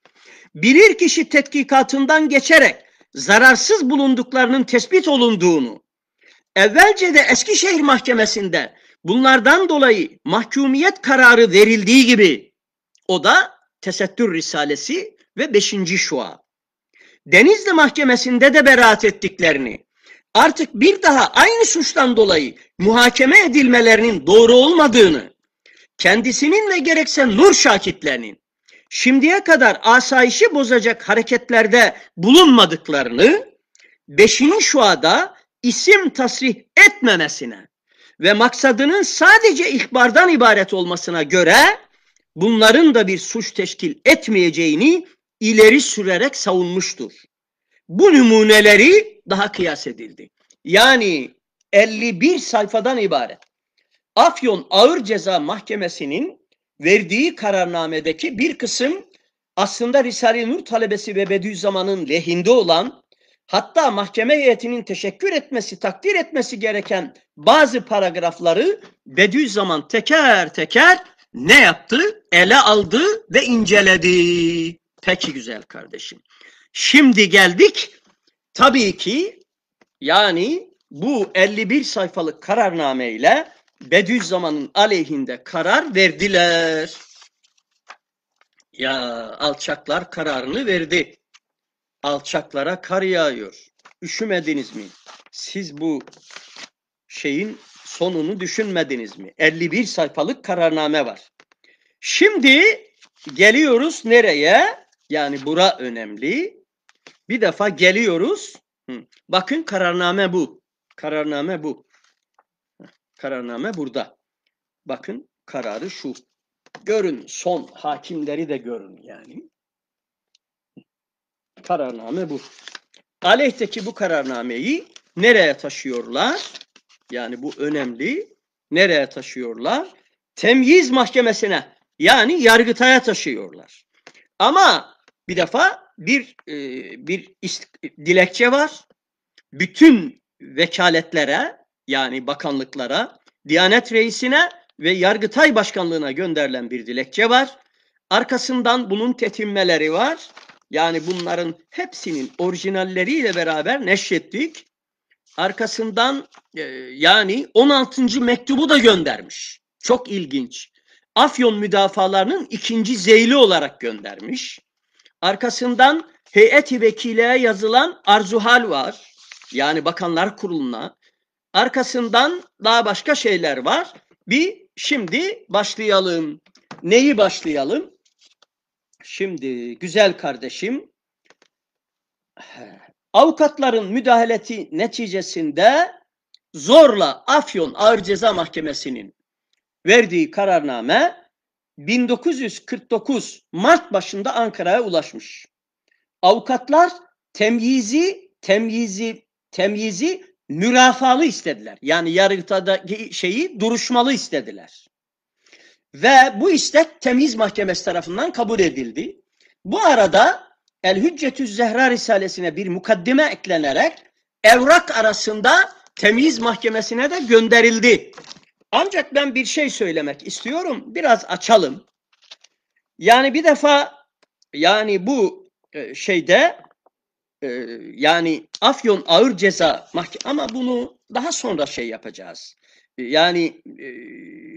Bilir kişi tetkikatından geçerek zararsız bulunduklarının tespit olunduğunu, evvelce de Eskişehir Mahkemesi'nde bunlardan dolayı mahkumiyet kararı verildiği gibi o da tesettür risalesi ve beşinci şua. Denizli Mahkemesi'nde de beraat ettiklerini, artık bir daha aynı suçtan dolayı muhakeme edilmelerinin doğru olmadığını, kendisinin ve gerekse nur şakitlerinin şimdiye kadar asayişi bozacak hareketlerde bulunmadıklarını, beşinin şuada isim tasrih etmemesine ve maksadının sadece ihbardan ibaret olmasına göre bunların da bir suç teşkil etmeyeceğini ileri sürerek savunmuştur. Bu numuneleri daha kıyas edildi. Yani 51 sayfadan ibaret. Afyon Ağır Ceza Mahkemesi'nin verdiği kararnamedeki bir kısım aslında Risale-i Nur talebesi ve Bediüzzaman'ın lehinde olan hatta mahkeme heyetinin teşekkür etmesi, takdir etmesi gereken bazı paragrafları Bediüzzaman teker teker ne yaptı? Ele aldı ve inceledi. Peki güzel kardeşim. Şimdi geldik tabii ki yani bu 51 sayfalık kararname ile Bediüzzaman'ın aleyhinde karar verdiler. Ya alçaklar kararını verdi. Alçaklara kar yağıyor. Üşümediniz mi? Siz bu şeyin sonunu düşünmediniz mi? 51 sayfalık kararname var. Şimdi geliyoruz nereye? Yani bura önemli. Bir defa geliyoruz. Bakın kararname bu. Kararname bu. Kararname burada. Bakın kararı şu. Görün son hakimleri de görün yani. Kararname bu. Aleyhteki bu kararnameyi nereye taşıyorlar? Yani bu önemli. Nereye taşıyorlar? Temyiz mahkemesine yani yargıtaya taşıyorlar. Ama bir defa bir e, bir dilekçe var. Bütün vekaletlere yani bakanlıklara, Diyanet Reisi'ne ve Yargıtay Başkanlığı'na gönderilen bir dilekçe var. Arkasından bunun tetinmeleri var. Yani bunların hepsinin orijinalleriyle beraber neşrettik. Arkasından e, yani 16. mektubu da göndermiş. Çok ilginç. Afyon müdafalarının ikinci zeyli olarak göndermiş. Arkasından heyeti vekileye yazılan arzuhal var. Yani bakanlar kuruluna Arkasından daha başka şeyler var. Bir şimdi başlayalım. Neyi başlayalım? Şimdi güzel kardeşim avukatların müdahaleti neticesinde zorla Afyon Ağır Ceza Mahkemesi'nin verdiği kararname 1949 Mart başında Ankara'ya ulaşmış. Avukatlar temyizi temyizi temyizi mürafalı istediler. Yani yargıtadaki şeyi duruşmalı istediler. Ve bu istek temiz mahkemesi tarafından kabul edildi. Bu arada El Hüccetü Zehra Risalesi'ne bir mukaddime eklenerek evrak arasında temiz mahkemesine de gönderildi. Ancak ben bir şey söylemek istiyorum. Biraz açalım. Yani bir defa yani bu e, şeyde ee, yani Afyon Ağır Ceza Mahkemesi ama bunu daha sonra şey yapacağız. Yani e,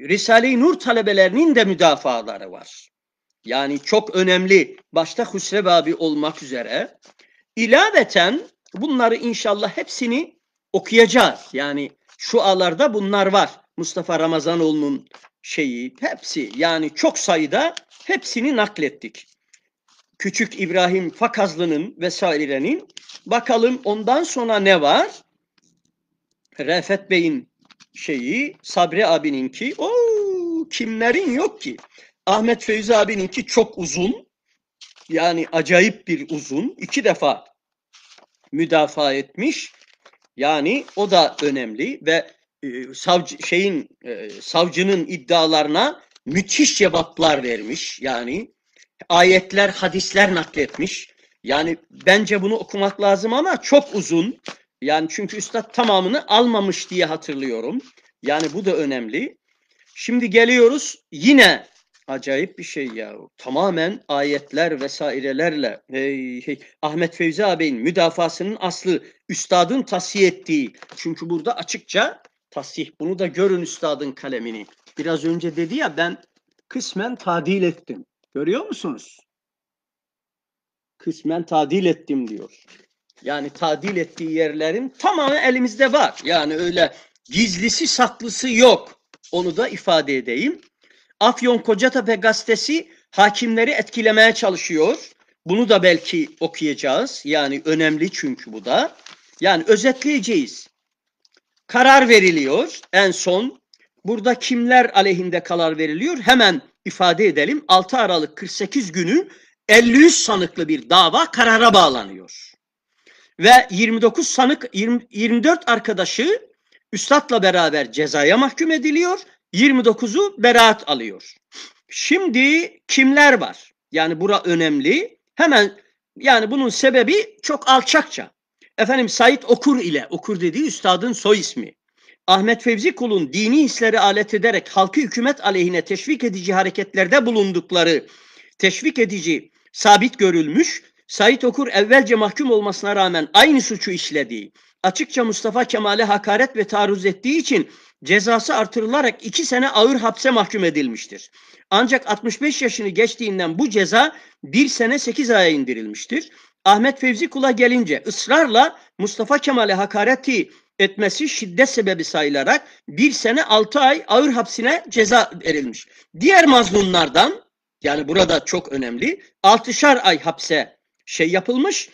Risale-i Nur talebelerinin de müdafaları var. Yani çok önemli başta Hüsrev abi olmak üzere ilaveten bunları inşallah hepsini okuyacağız. Yani şu alarda bunlar var. Mustafa Ramazanoğlu'nun şeyi hepsi yani çok sayıda hepsini naklettik. Küçük İbrahim Fakazlı'nın vesairenin. Bakalım ondan sonra ne var? Refet Bey'in şeyi, Sabri abininki. O kimlerin yok ki? Ahmet Feyzi abininki çok uzun. Yani acayip bir uzun. iki defa müdafaa etmiş. Yani o da önemli ve e, savcı şeyin e, savcının iddialarına müthiş cevaplar vermiş. Yani ayetler, hadisler nakletmiş. Yani bence bunu okumak lazım ama çok uzun. Yani çünkü üstad tamamını almamış diye hatırlıyorum. Yani bu da önemli. Şimdi geliyoruz yine acayip bir şey ya. Tamamen ayetler vesairelerle hey, hey. Ahmet Fevzi ağabeyin müdafasının aslı üstadın tasih ettiği. Çünkü burada açıkça tasih. Bunu da görün üstadın kalemini. Biraz önce dedi ya ben kısmen tadil ettim. Görüyor musunuz? Kısmen tadil ettim diyor. Yani tadil ettiği yerlerin tamamı elimizde var. Yani öyle gizlisi saklısı yok. Onu da ifade edeyim. Afyon Kocatepe gazetesi hakimleri etkilemeye çalışıyor. Bunu da belki okuyacağız. Yani önemli çünkü bu da. Yani özetleyeceğiz. Karar veriliyor en son. Burada kimler aleyhinde karar veriliyor? Hemen ifade edelim. 6 Aralık 48 günü 53 sanıklı bir dava karara bağlanıyor. Ve 29 sanık 20, 24 arkadaşı üstadla beraber cezaya mahkum ediliyor. 29'u beraat alıyor. Şimdi kimler var? Yani bura önemli. Hemen yani bunun sebebi çok alçakça. Efendim Said Okur ile, Okur dediği üstadın soy ismi. Ahmet Fevzi Kul'un dini hisleri alet ederek halkı hükümet aleyhine teşvik edici hareketlerde bulundukları teşvik edici sabit görülmüş, Sait Okur evvelce mahkum olmasına rağmen aynı suçu işlediği, açıkça Mustafa Kemal'e hakaret ve taarruz ettiği için cezası artırılarak iki sene ağır hapse mahkum edilmiştir. Ancak 65 yaşını geçtiğinden bu ceza bir sene 8 aya indirilmiştir. Ahmet Fevzi Kula gelince ısrarla Mustafa Kemal'e hakareti etmesi şiddet sebebi sayılarak bir sene altı ay ağır hapsine ceza verilmiş. Diğer mazlumlardan yani burada çok önemli altışar ay hapse şey yapılmış.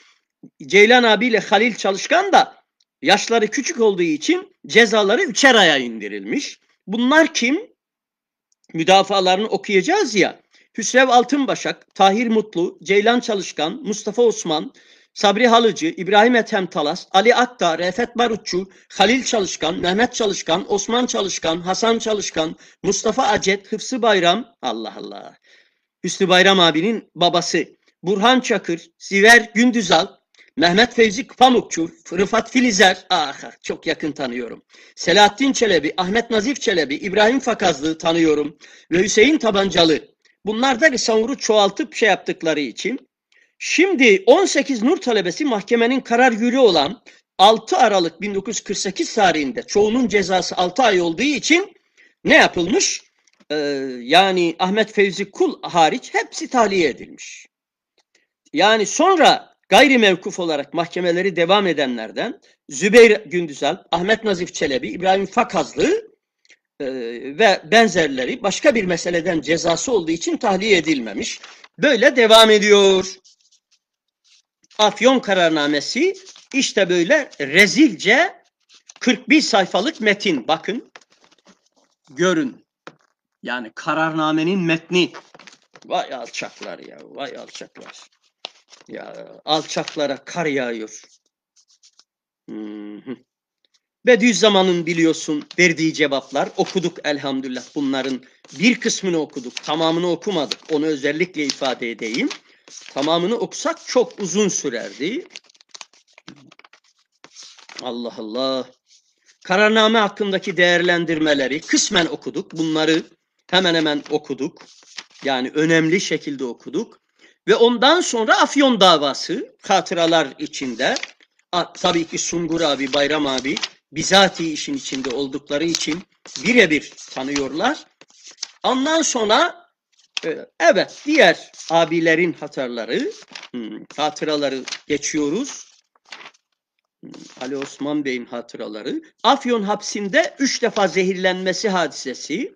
Ceylan abiyle Halil Çalışkan da yaşları küçük olduğu için cezaları üçer aya indirilmiş. Bunlar kim? Müdafalarını okuyacağız ya. Hüsrev Altınbaşak, Tahir Mutlu, Ceylan Çalışkan, Mustafa Osman, Sabri Halıcı, İbrahim Ethem Talas, Ali Akta, Refet Barutçu, Halil Çalışkan, Mehmet Çalışkan, Osman Çalışkan, Hasan Çalışkan, Mustafa Acet, Hıfsı Bayram, Allah Allah, Hüsnü Bayram abinin babası, Burhan Çakır, Ziver Gündüzal, Mehmet Fevzi Pamukçu, Rıfat Filizer, ah, ah çok yakın tanıyorum. Selahattin Çelebi, Ahmet Nazif Çelebi, İbrahim Fakazlı tanıyorum ve Hüseyin Tabancalı. Bunlar da bir savuru çoğaltıp şey yaptıkları için Şimdi 18 Nur talebesi mahkemenin karar yürü olan 6 Aralık 1948 tarihinde çoğunun cezası 6 ay olduğu için ne yapılmış? Ee, yani Ahmet Fevzi Kul hariç hepsi tahliye edilmiş. Yani sonra gayri mevkuf olarak mahkemeleri devam edenlerden Zübeyir Gündüzel, Ahmet Nazif Çelebi, İbrahim Fakazlı e, ve benzerleri başka bir meseleden cezası olduğu için tahliye edilmemiş. Böyle devam ediyor. Afyon kararnamesi işte böyle rezilce 41 sayfalık metin. Bakın, görün. Yani kararnamenin metni. Vay alçaklar ya, vay alçaklar. Ya alçaklara kar yağıyor. Hı hmm. -hı. Bediüzzaman'ın biliyorsun verdiği cevaplar okuduk elhamdülillah bunların bir kısmını okuduk tamamını okumadık onu özellikle ifade edeyim tamamını okusak çok uzun sürerdi. Allah Allah. Kararname hakkındaki değerlendirmeleri kısmen okuduk. Bunları hemen hemen okuduk. Yani önemli şekilde okuduk. Ve ondan sonra Afyon davası hatıralar içinde tabii ki Sungur abi, Bayram abi bizatihi işin içinde oldukları için birebir tanıyorlar. Ondan sonra ee, evet, diğer abilerin hatırları, hmm, hatıraları geçiyoruz. Hmm, Ali Osman Bey'in hatıraları. Afyon hapsinde üç defa zehirlenmesi hadisesi.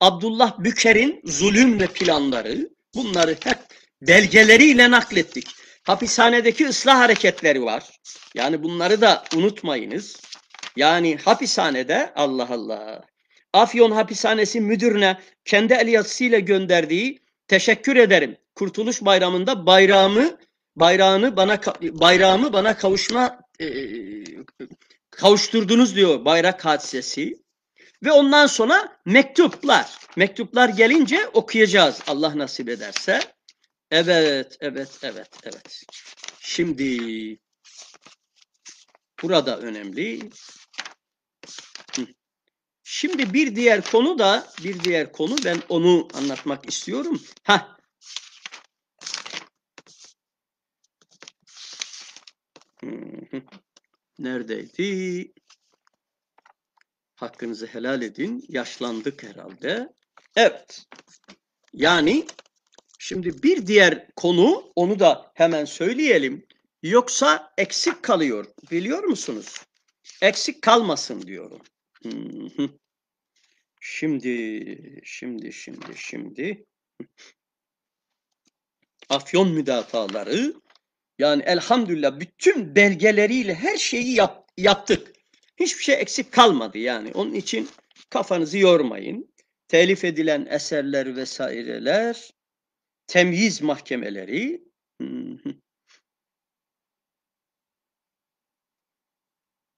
Abdullah Büker'in zulüm ve planları. Bunları hep belgeleriyle naklettik. Hapishanedeki ıslah hareketleri var. Yani bunları da unutmayınız. Yani hapishanede Allah Allah Afyon Hapishanesi müdürüne kendi el yazısıyla gönderdiği teşekkür ederim. Kurtuluş Bayramı'nda bayrağımı bayrağını bana bayrağımı bana kavuşma e, kavuşturdunuz diyor bayrak hadisesi. Ve ondan sonra mektuplar. Mektuplar gelince okuyacağız Allah nasip ederse. Evet, evet, evet, evet. Şimdi burada önemli. Hı. Şimdi bir diğer konu da bir diğer konu ben onu anlatmak istiyorum. Ha. Hmm. Neredeydi? Hakkınızı helal edin. Yaşlandık herhalde. Evet. Yani şimdi bir diğer konu onu da hemen söyleyelim. Yoksa eksik kalıyor. Biliyor musunuz? Eksik kalmasın diyorum. Şimdi, şimdi, şimdi, şimdi. Afyon müdafaaları yani elhamdülillah bütün belgeleriyle her şeyi yap, yaptık. Hiçbir şey eksik kalmadı yani. Onun için kafanızı yormayın. Telif edilen eserler vesaireler, temyiz mahkemeleri,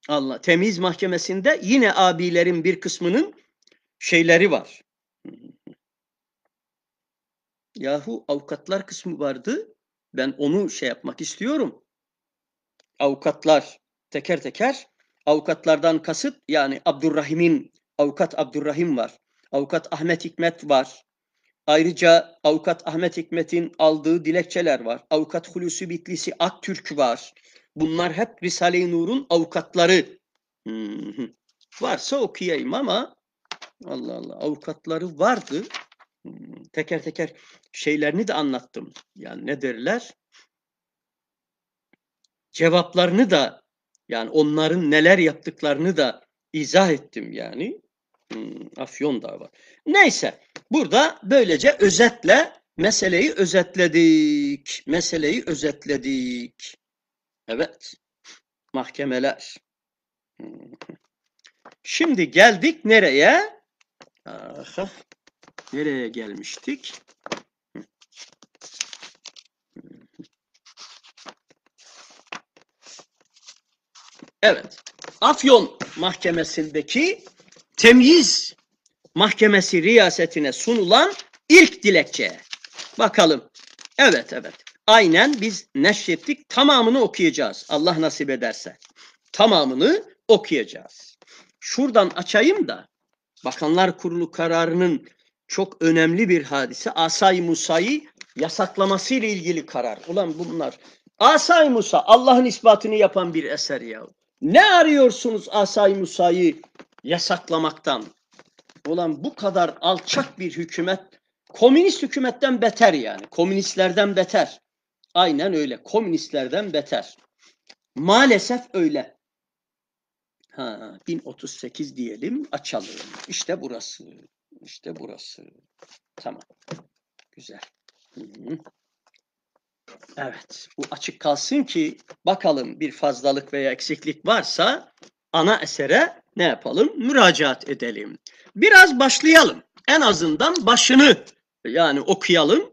Allah temiz mahkemesinde yine abilerin bir kısmının şeyleri var. Yahu avukatlar kısmı vardı. Ben onu şey yapmak istiyorum. Avukatlar teker teker avukatlardan kasıt yani Abdurrahim'in avukat Abdurrahim var. Avukat Ahmet Hikmet var. Ayrıca avukat Ahmet Hikmet'in aldığı dilekçeler var. Avukat Hulusi Bitlisi Aktürk var. Bunlar hep Risale-i Nur'un avukatları. Varsa okuyayım ama Allah Allah avukatları vardı. Teker teker şeylerini de anlattım. Yani ne derler? Cevaplarını da yani onların neler yaptıklarını da izah ettim yani. Hmm, Afyon dava. Neyse burada böylece özetle meseleyi özetledik. Meseleyi özetledik. Evet. Mahkemeler. Şimdi geldik nereye? Aha. Nereye gelmiştik? Evet. Afyon Mahkemesi'ndeki temyiz mahkemesi riyasetine sunulan ilk dilekçe. Bakalım. Evet, evet aynen biz neşrettik. Tamamını okuyacağız. Allah nasip ederse. Tamamını okuyacağız. Şuradan açayım da Bakanlar Kurulu kararının çok önemli bir hadise. Asay Musa'yı yasaklaması ile ilgili karar. Ulan bunlar Asay Musa Allah'ın ispatını yapan bir eser ya. Ne arıyorsunuz Asay Musa'yı yasaklamaktan? Ulan bu kadar alçak bir hükümet komünist hükümetten beter yani. Komünistlerden beter. Aynen öyle. Komünistlerden beter. Maalesef öyle. Ha, 1038 diyelim açalım. İşte burası. İşte burası. Tamam. Güzel. Evet. Bu açık kalsın ki bakalım bir fazlalık veya eksiklik varsa ana esere ne yapalım? Müracaat edelim. Biraz başlayalım. En azından başını yani okuyalım.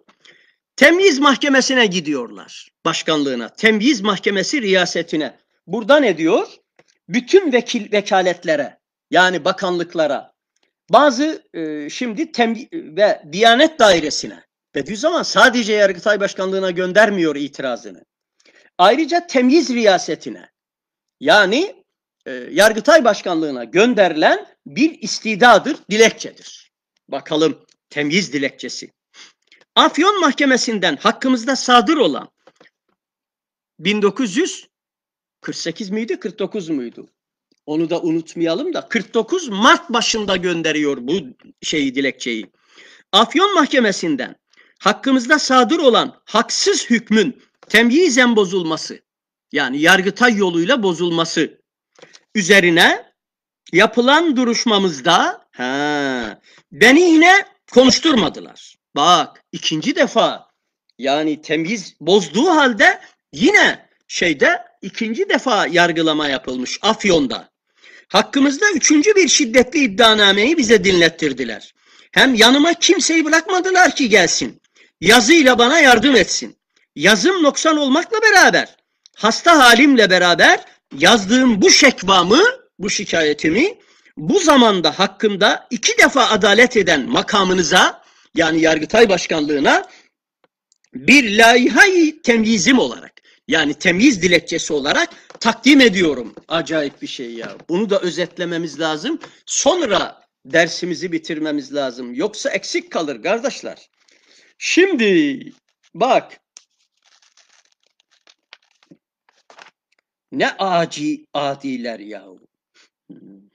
Temyiz mahkemesine gidiyorlar başkanlığına. Temyiz mahkemesi riyasetine. Burada ne diyor? Bütün vekil vekaletlere yani bakanlıklara bazı e, şimdi tem ve Diyanet Dairesi'ne zaman sadece Yargıtay Başkanlığı'na göndermiyor itirazını. Ayrıca temyiz riyasetine yani e, Yargıtay Başkanlığı'na gönderilen bir istidadır, dilekçedir. Bakalım temyiz dilekçesi. Afyon Mahkemesi'nden hakkımızda sadır olan 1948 miydi 49 muydu? Onu da unutmayalım da 49 Mart başında gönderiyor bu şeyi dilekçeyi. Afyon Mahkemesi'nden hakkımızda sadır olan haksız hükmün temyizen bozulması yani yargıtay yoluyla bozulması üzerine yapılan duruşmamızda he, beni yine konuşturmadılar. Bak ikinci defa yani temiz bozduğu halde yine şeyde ikinci defa yargılama yapılmış Afyon'da. Hakkımızda üçüncü bir şiddetli iddianameyi bize dinlettirdiler. Hem yanıma kimseyi bırakmadılar ki gelsin. Yazıyla bana yardım etsin. Yazım noksan olmakla beraber, hasta halimle beraber yazdığım bu şekvamı, bu şikayetimi bu zamanda hakkımda iki defa adalet eden makamınıza yani Yargıtay Başkanlığı'na bir layihayı temyizim olarak yani temyiz dilekçesi olarak takdim ediyorum. Acayip bir şey ya. Bunu da özetlememiz lazım. Sonra dersimizi bitirmemiz lazım. Yoksa eksik kalır kardeşler. Şimdi bak ne aci adiler yahu. Hmm.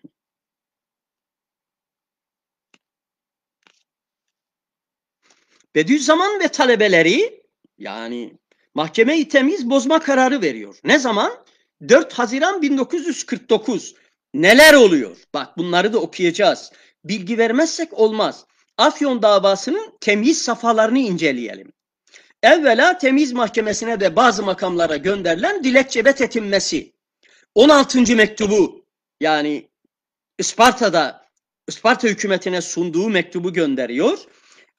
Bediüzzaman ve talebeleri yani mahkemeyi temiz bozma kararı veriyor. Ne zaman? 4 Haziran 1949. Neler oluyor? Bak bunları da okuyacağız. Bilgi vermezsek olmaz. Afyon davasının temiz safhalarını inceleyelim. Evvela temiz mahkemesine de bazı makamlara gönderilen dilekçebet etinmesi. 16. mektubu yani Isparta'da Isparta hükümetine sunduğu mektubu gönderiyor.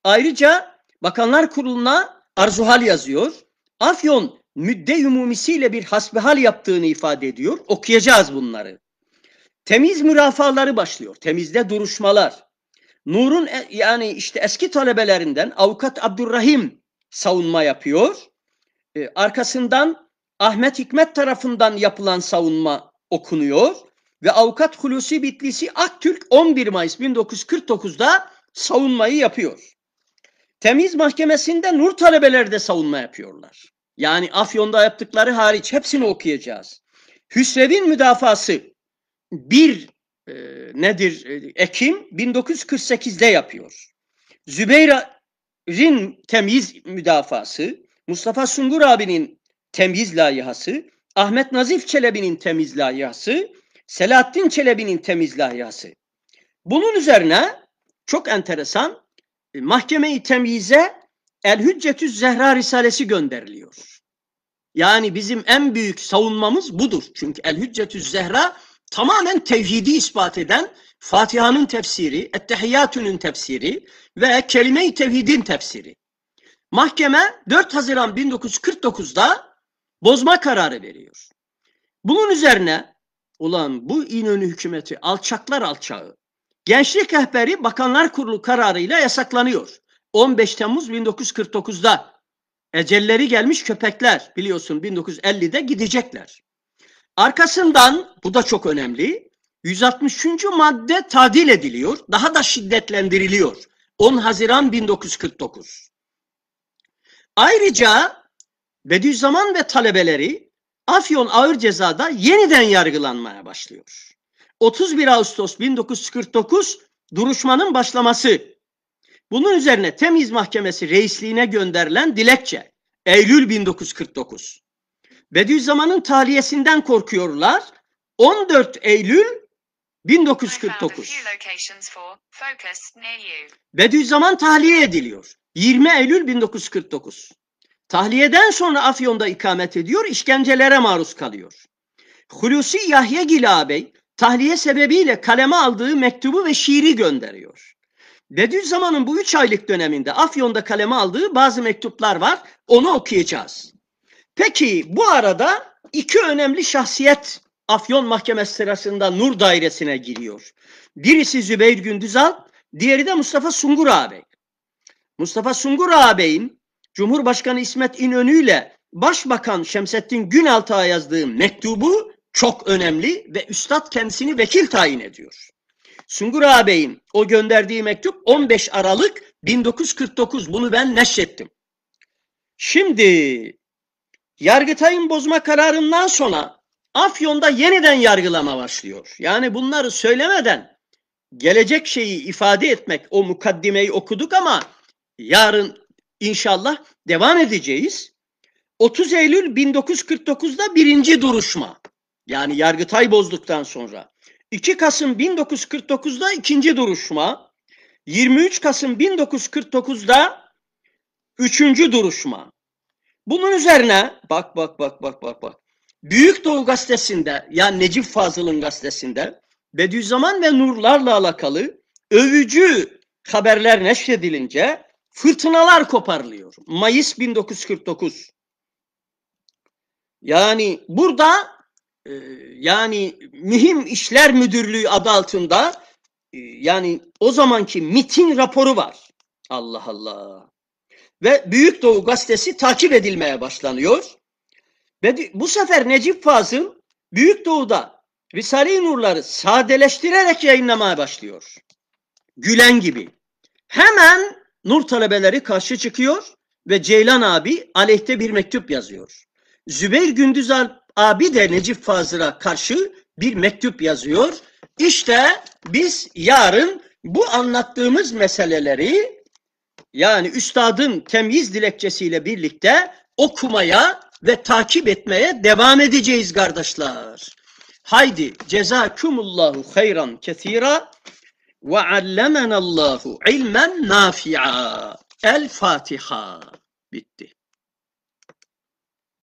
Ayrıca Bakanlar Kurulu'na arzuhal yazıyor. Afyon müdde umumisiyle bir hasbihal yaptığını ifade ediyor. Okuyacağız bunları. Temiz mürafaları başlıyor. Temizde duruşmalar. Nur'un e, yani işte eski talebelerinden avukat Abdurrahim savunma yapıyor. Ee, arkasından Ahmet Hikmet tarafından yapılan savunma okunuyor ve avukat Hulusi Bitlisi Aktürk 11 Mayıs 1949'da savunmayı yapıyor. Temiz mahkemesinde nur talebeleri de savunma yapıyorlar. Yani Afyon'da yaptıkları hariç hepsini okuyacağız. Hüsrev'in müdafası bir e, nedir? E, Ekim 1948'de yapıyor. Zübeyir'in temiz müdafası, Mustafa Sungur abinin temiz layihası, Ahmet Nazif Çelebi'nin temiz layihası, Selahattin Çelebi'nin temiz layihası. Bunun üzerine çok enteresan mahkeme-i temyize El Hüccetü Zehra Risalesi gönderiliyor. Yani bizim en büyük savunmamız budur. Çünkü El Hüccetü Zehra tamamen tevhidi ispat eden Fatiha'nın tefsiri, Ettehiyyatü'nün tefsiri ve Kelime-i Tevhid'in tefsiri. Mahkeme 4 Haziran 1949'da bozma kararı veriyor. Bunun üzerine ulan bu İnönü hükümeti alçaklar alçağı Gençlik rehberi Bakanlar Kurulu kararıyla yasaklanıyor. 15 Temmuz 1949'da ecelleri gelmiş köpekler biliyorsun 1950'de gidecekler. Arkasından bu da çok önemli. 160. madde tadil ediliyor. Daha da şiddetlendiriliyor. 10 Haziran 1949. Ayrıca Bediüzzaman ve talebeleri Afyon Ağır Ceza'da yeniden yargılanmaya başlıyor. 31 Ağustos 1949 duruşmanın başlaması. Bunun üzerine Temiz Mahkemesi reisliğine gönderilen dilekçe Eylül 1949. Bediüzzaman'ın tahliyesinden korkuyorlar. 14 Eylül 1949. Bediüzzaman tahliye ediliyor. 20 Eylül 1949. Tahliyeden sonra Afyon'da ikamet ediyor, işkencelere maruz kalıyor. Hulusi Yahya Gila Bey tahliye sebebiyle kaleme aldığı mektubu ve şiiri gönderiyor. Bediüzzaman'ın bu üç aylık döneminde Afyon'da kaleme aldığı bazı mektuplar var. Onu okuyacağız. Peki bu arada iki önemli şahsiyet Afyon Mahkemesi sırasında Nur Dairesi'ne giriyor. Birisi Zübeyir Gündüzal, diğeri de Mustafa Sungur ağabey. Mustafa Sungur ağabeyin Cumhurbaşkanı İsmet İnönü ile Başbakan Şemsettin Günalt'a yazdığı mektubu çok önemli ve üstad kendisini vekil tayin ediyor. Sungur ağabeyin o gönderdiği mektup 15 Aralık 1949 bunu ben neşrettim. Şimdi Yargıtay'ın bozma kararından sonra Afyon'da yeniden yargılama başlıyor. Yani bunları söylemeden gelecek şeyi ifade etmek o mukaddimeyi okuduk ama yarın inşallah devam edeceğiz. 30 Eylül 1949'da birinci duruşma yani Yargıtay bozduktan sonra 2 Kasım 1949'da ikinci duruşma, 23 Kasım 1949'da üçüncü duruşma. Bunun üzerine bak bak bak bak bak bak. Büyük Doğu gazetesinde yani Necip Fazıl'ın gazetesinde Bediüzzaman ve Nurlarla alakalı övücü haberler neşredilince fırtınalar koparlıyor. Mayıs 1949. Yani burada ee, yani mühim işler müdürlüğü adı altında e, yani o zamanki MIT'in raporu var. Allah Allah. Ve Büyük Doğu gazetesi takip edilmeye başlanıyor. Ve bu sefer Necip Fazıl Büyük Doğu'da Risale-i Nurları sadeleştirerek yayınlamaya başlıyor. Gülen gibi. Hemen Nur talebeleri karşı çıkıyor ve Ceylan abi aleyhte bir mektup yazıyor. Zübeyir Gündüz Alp abi de Necip Fazıl'a karşı bir mektup yazıyor. İşte biz yarın bu anlattığımız meseleleri yani üstadın temyiz dilekçesiyle birlikte okumaya ve takip etmeye devam edeceğiz kardeşler. Haydi cezakumullahu hayran kesira ve allemenallahu ilmen nafi'a. El Fatiha. Bitti.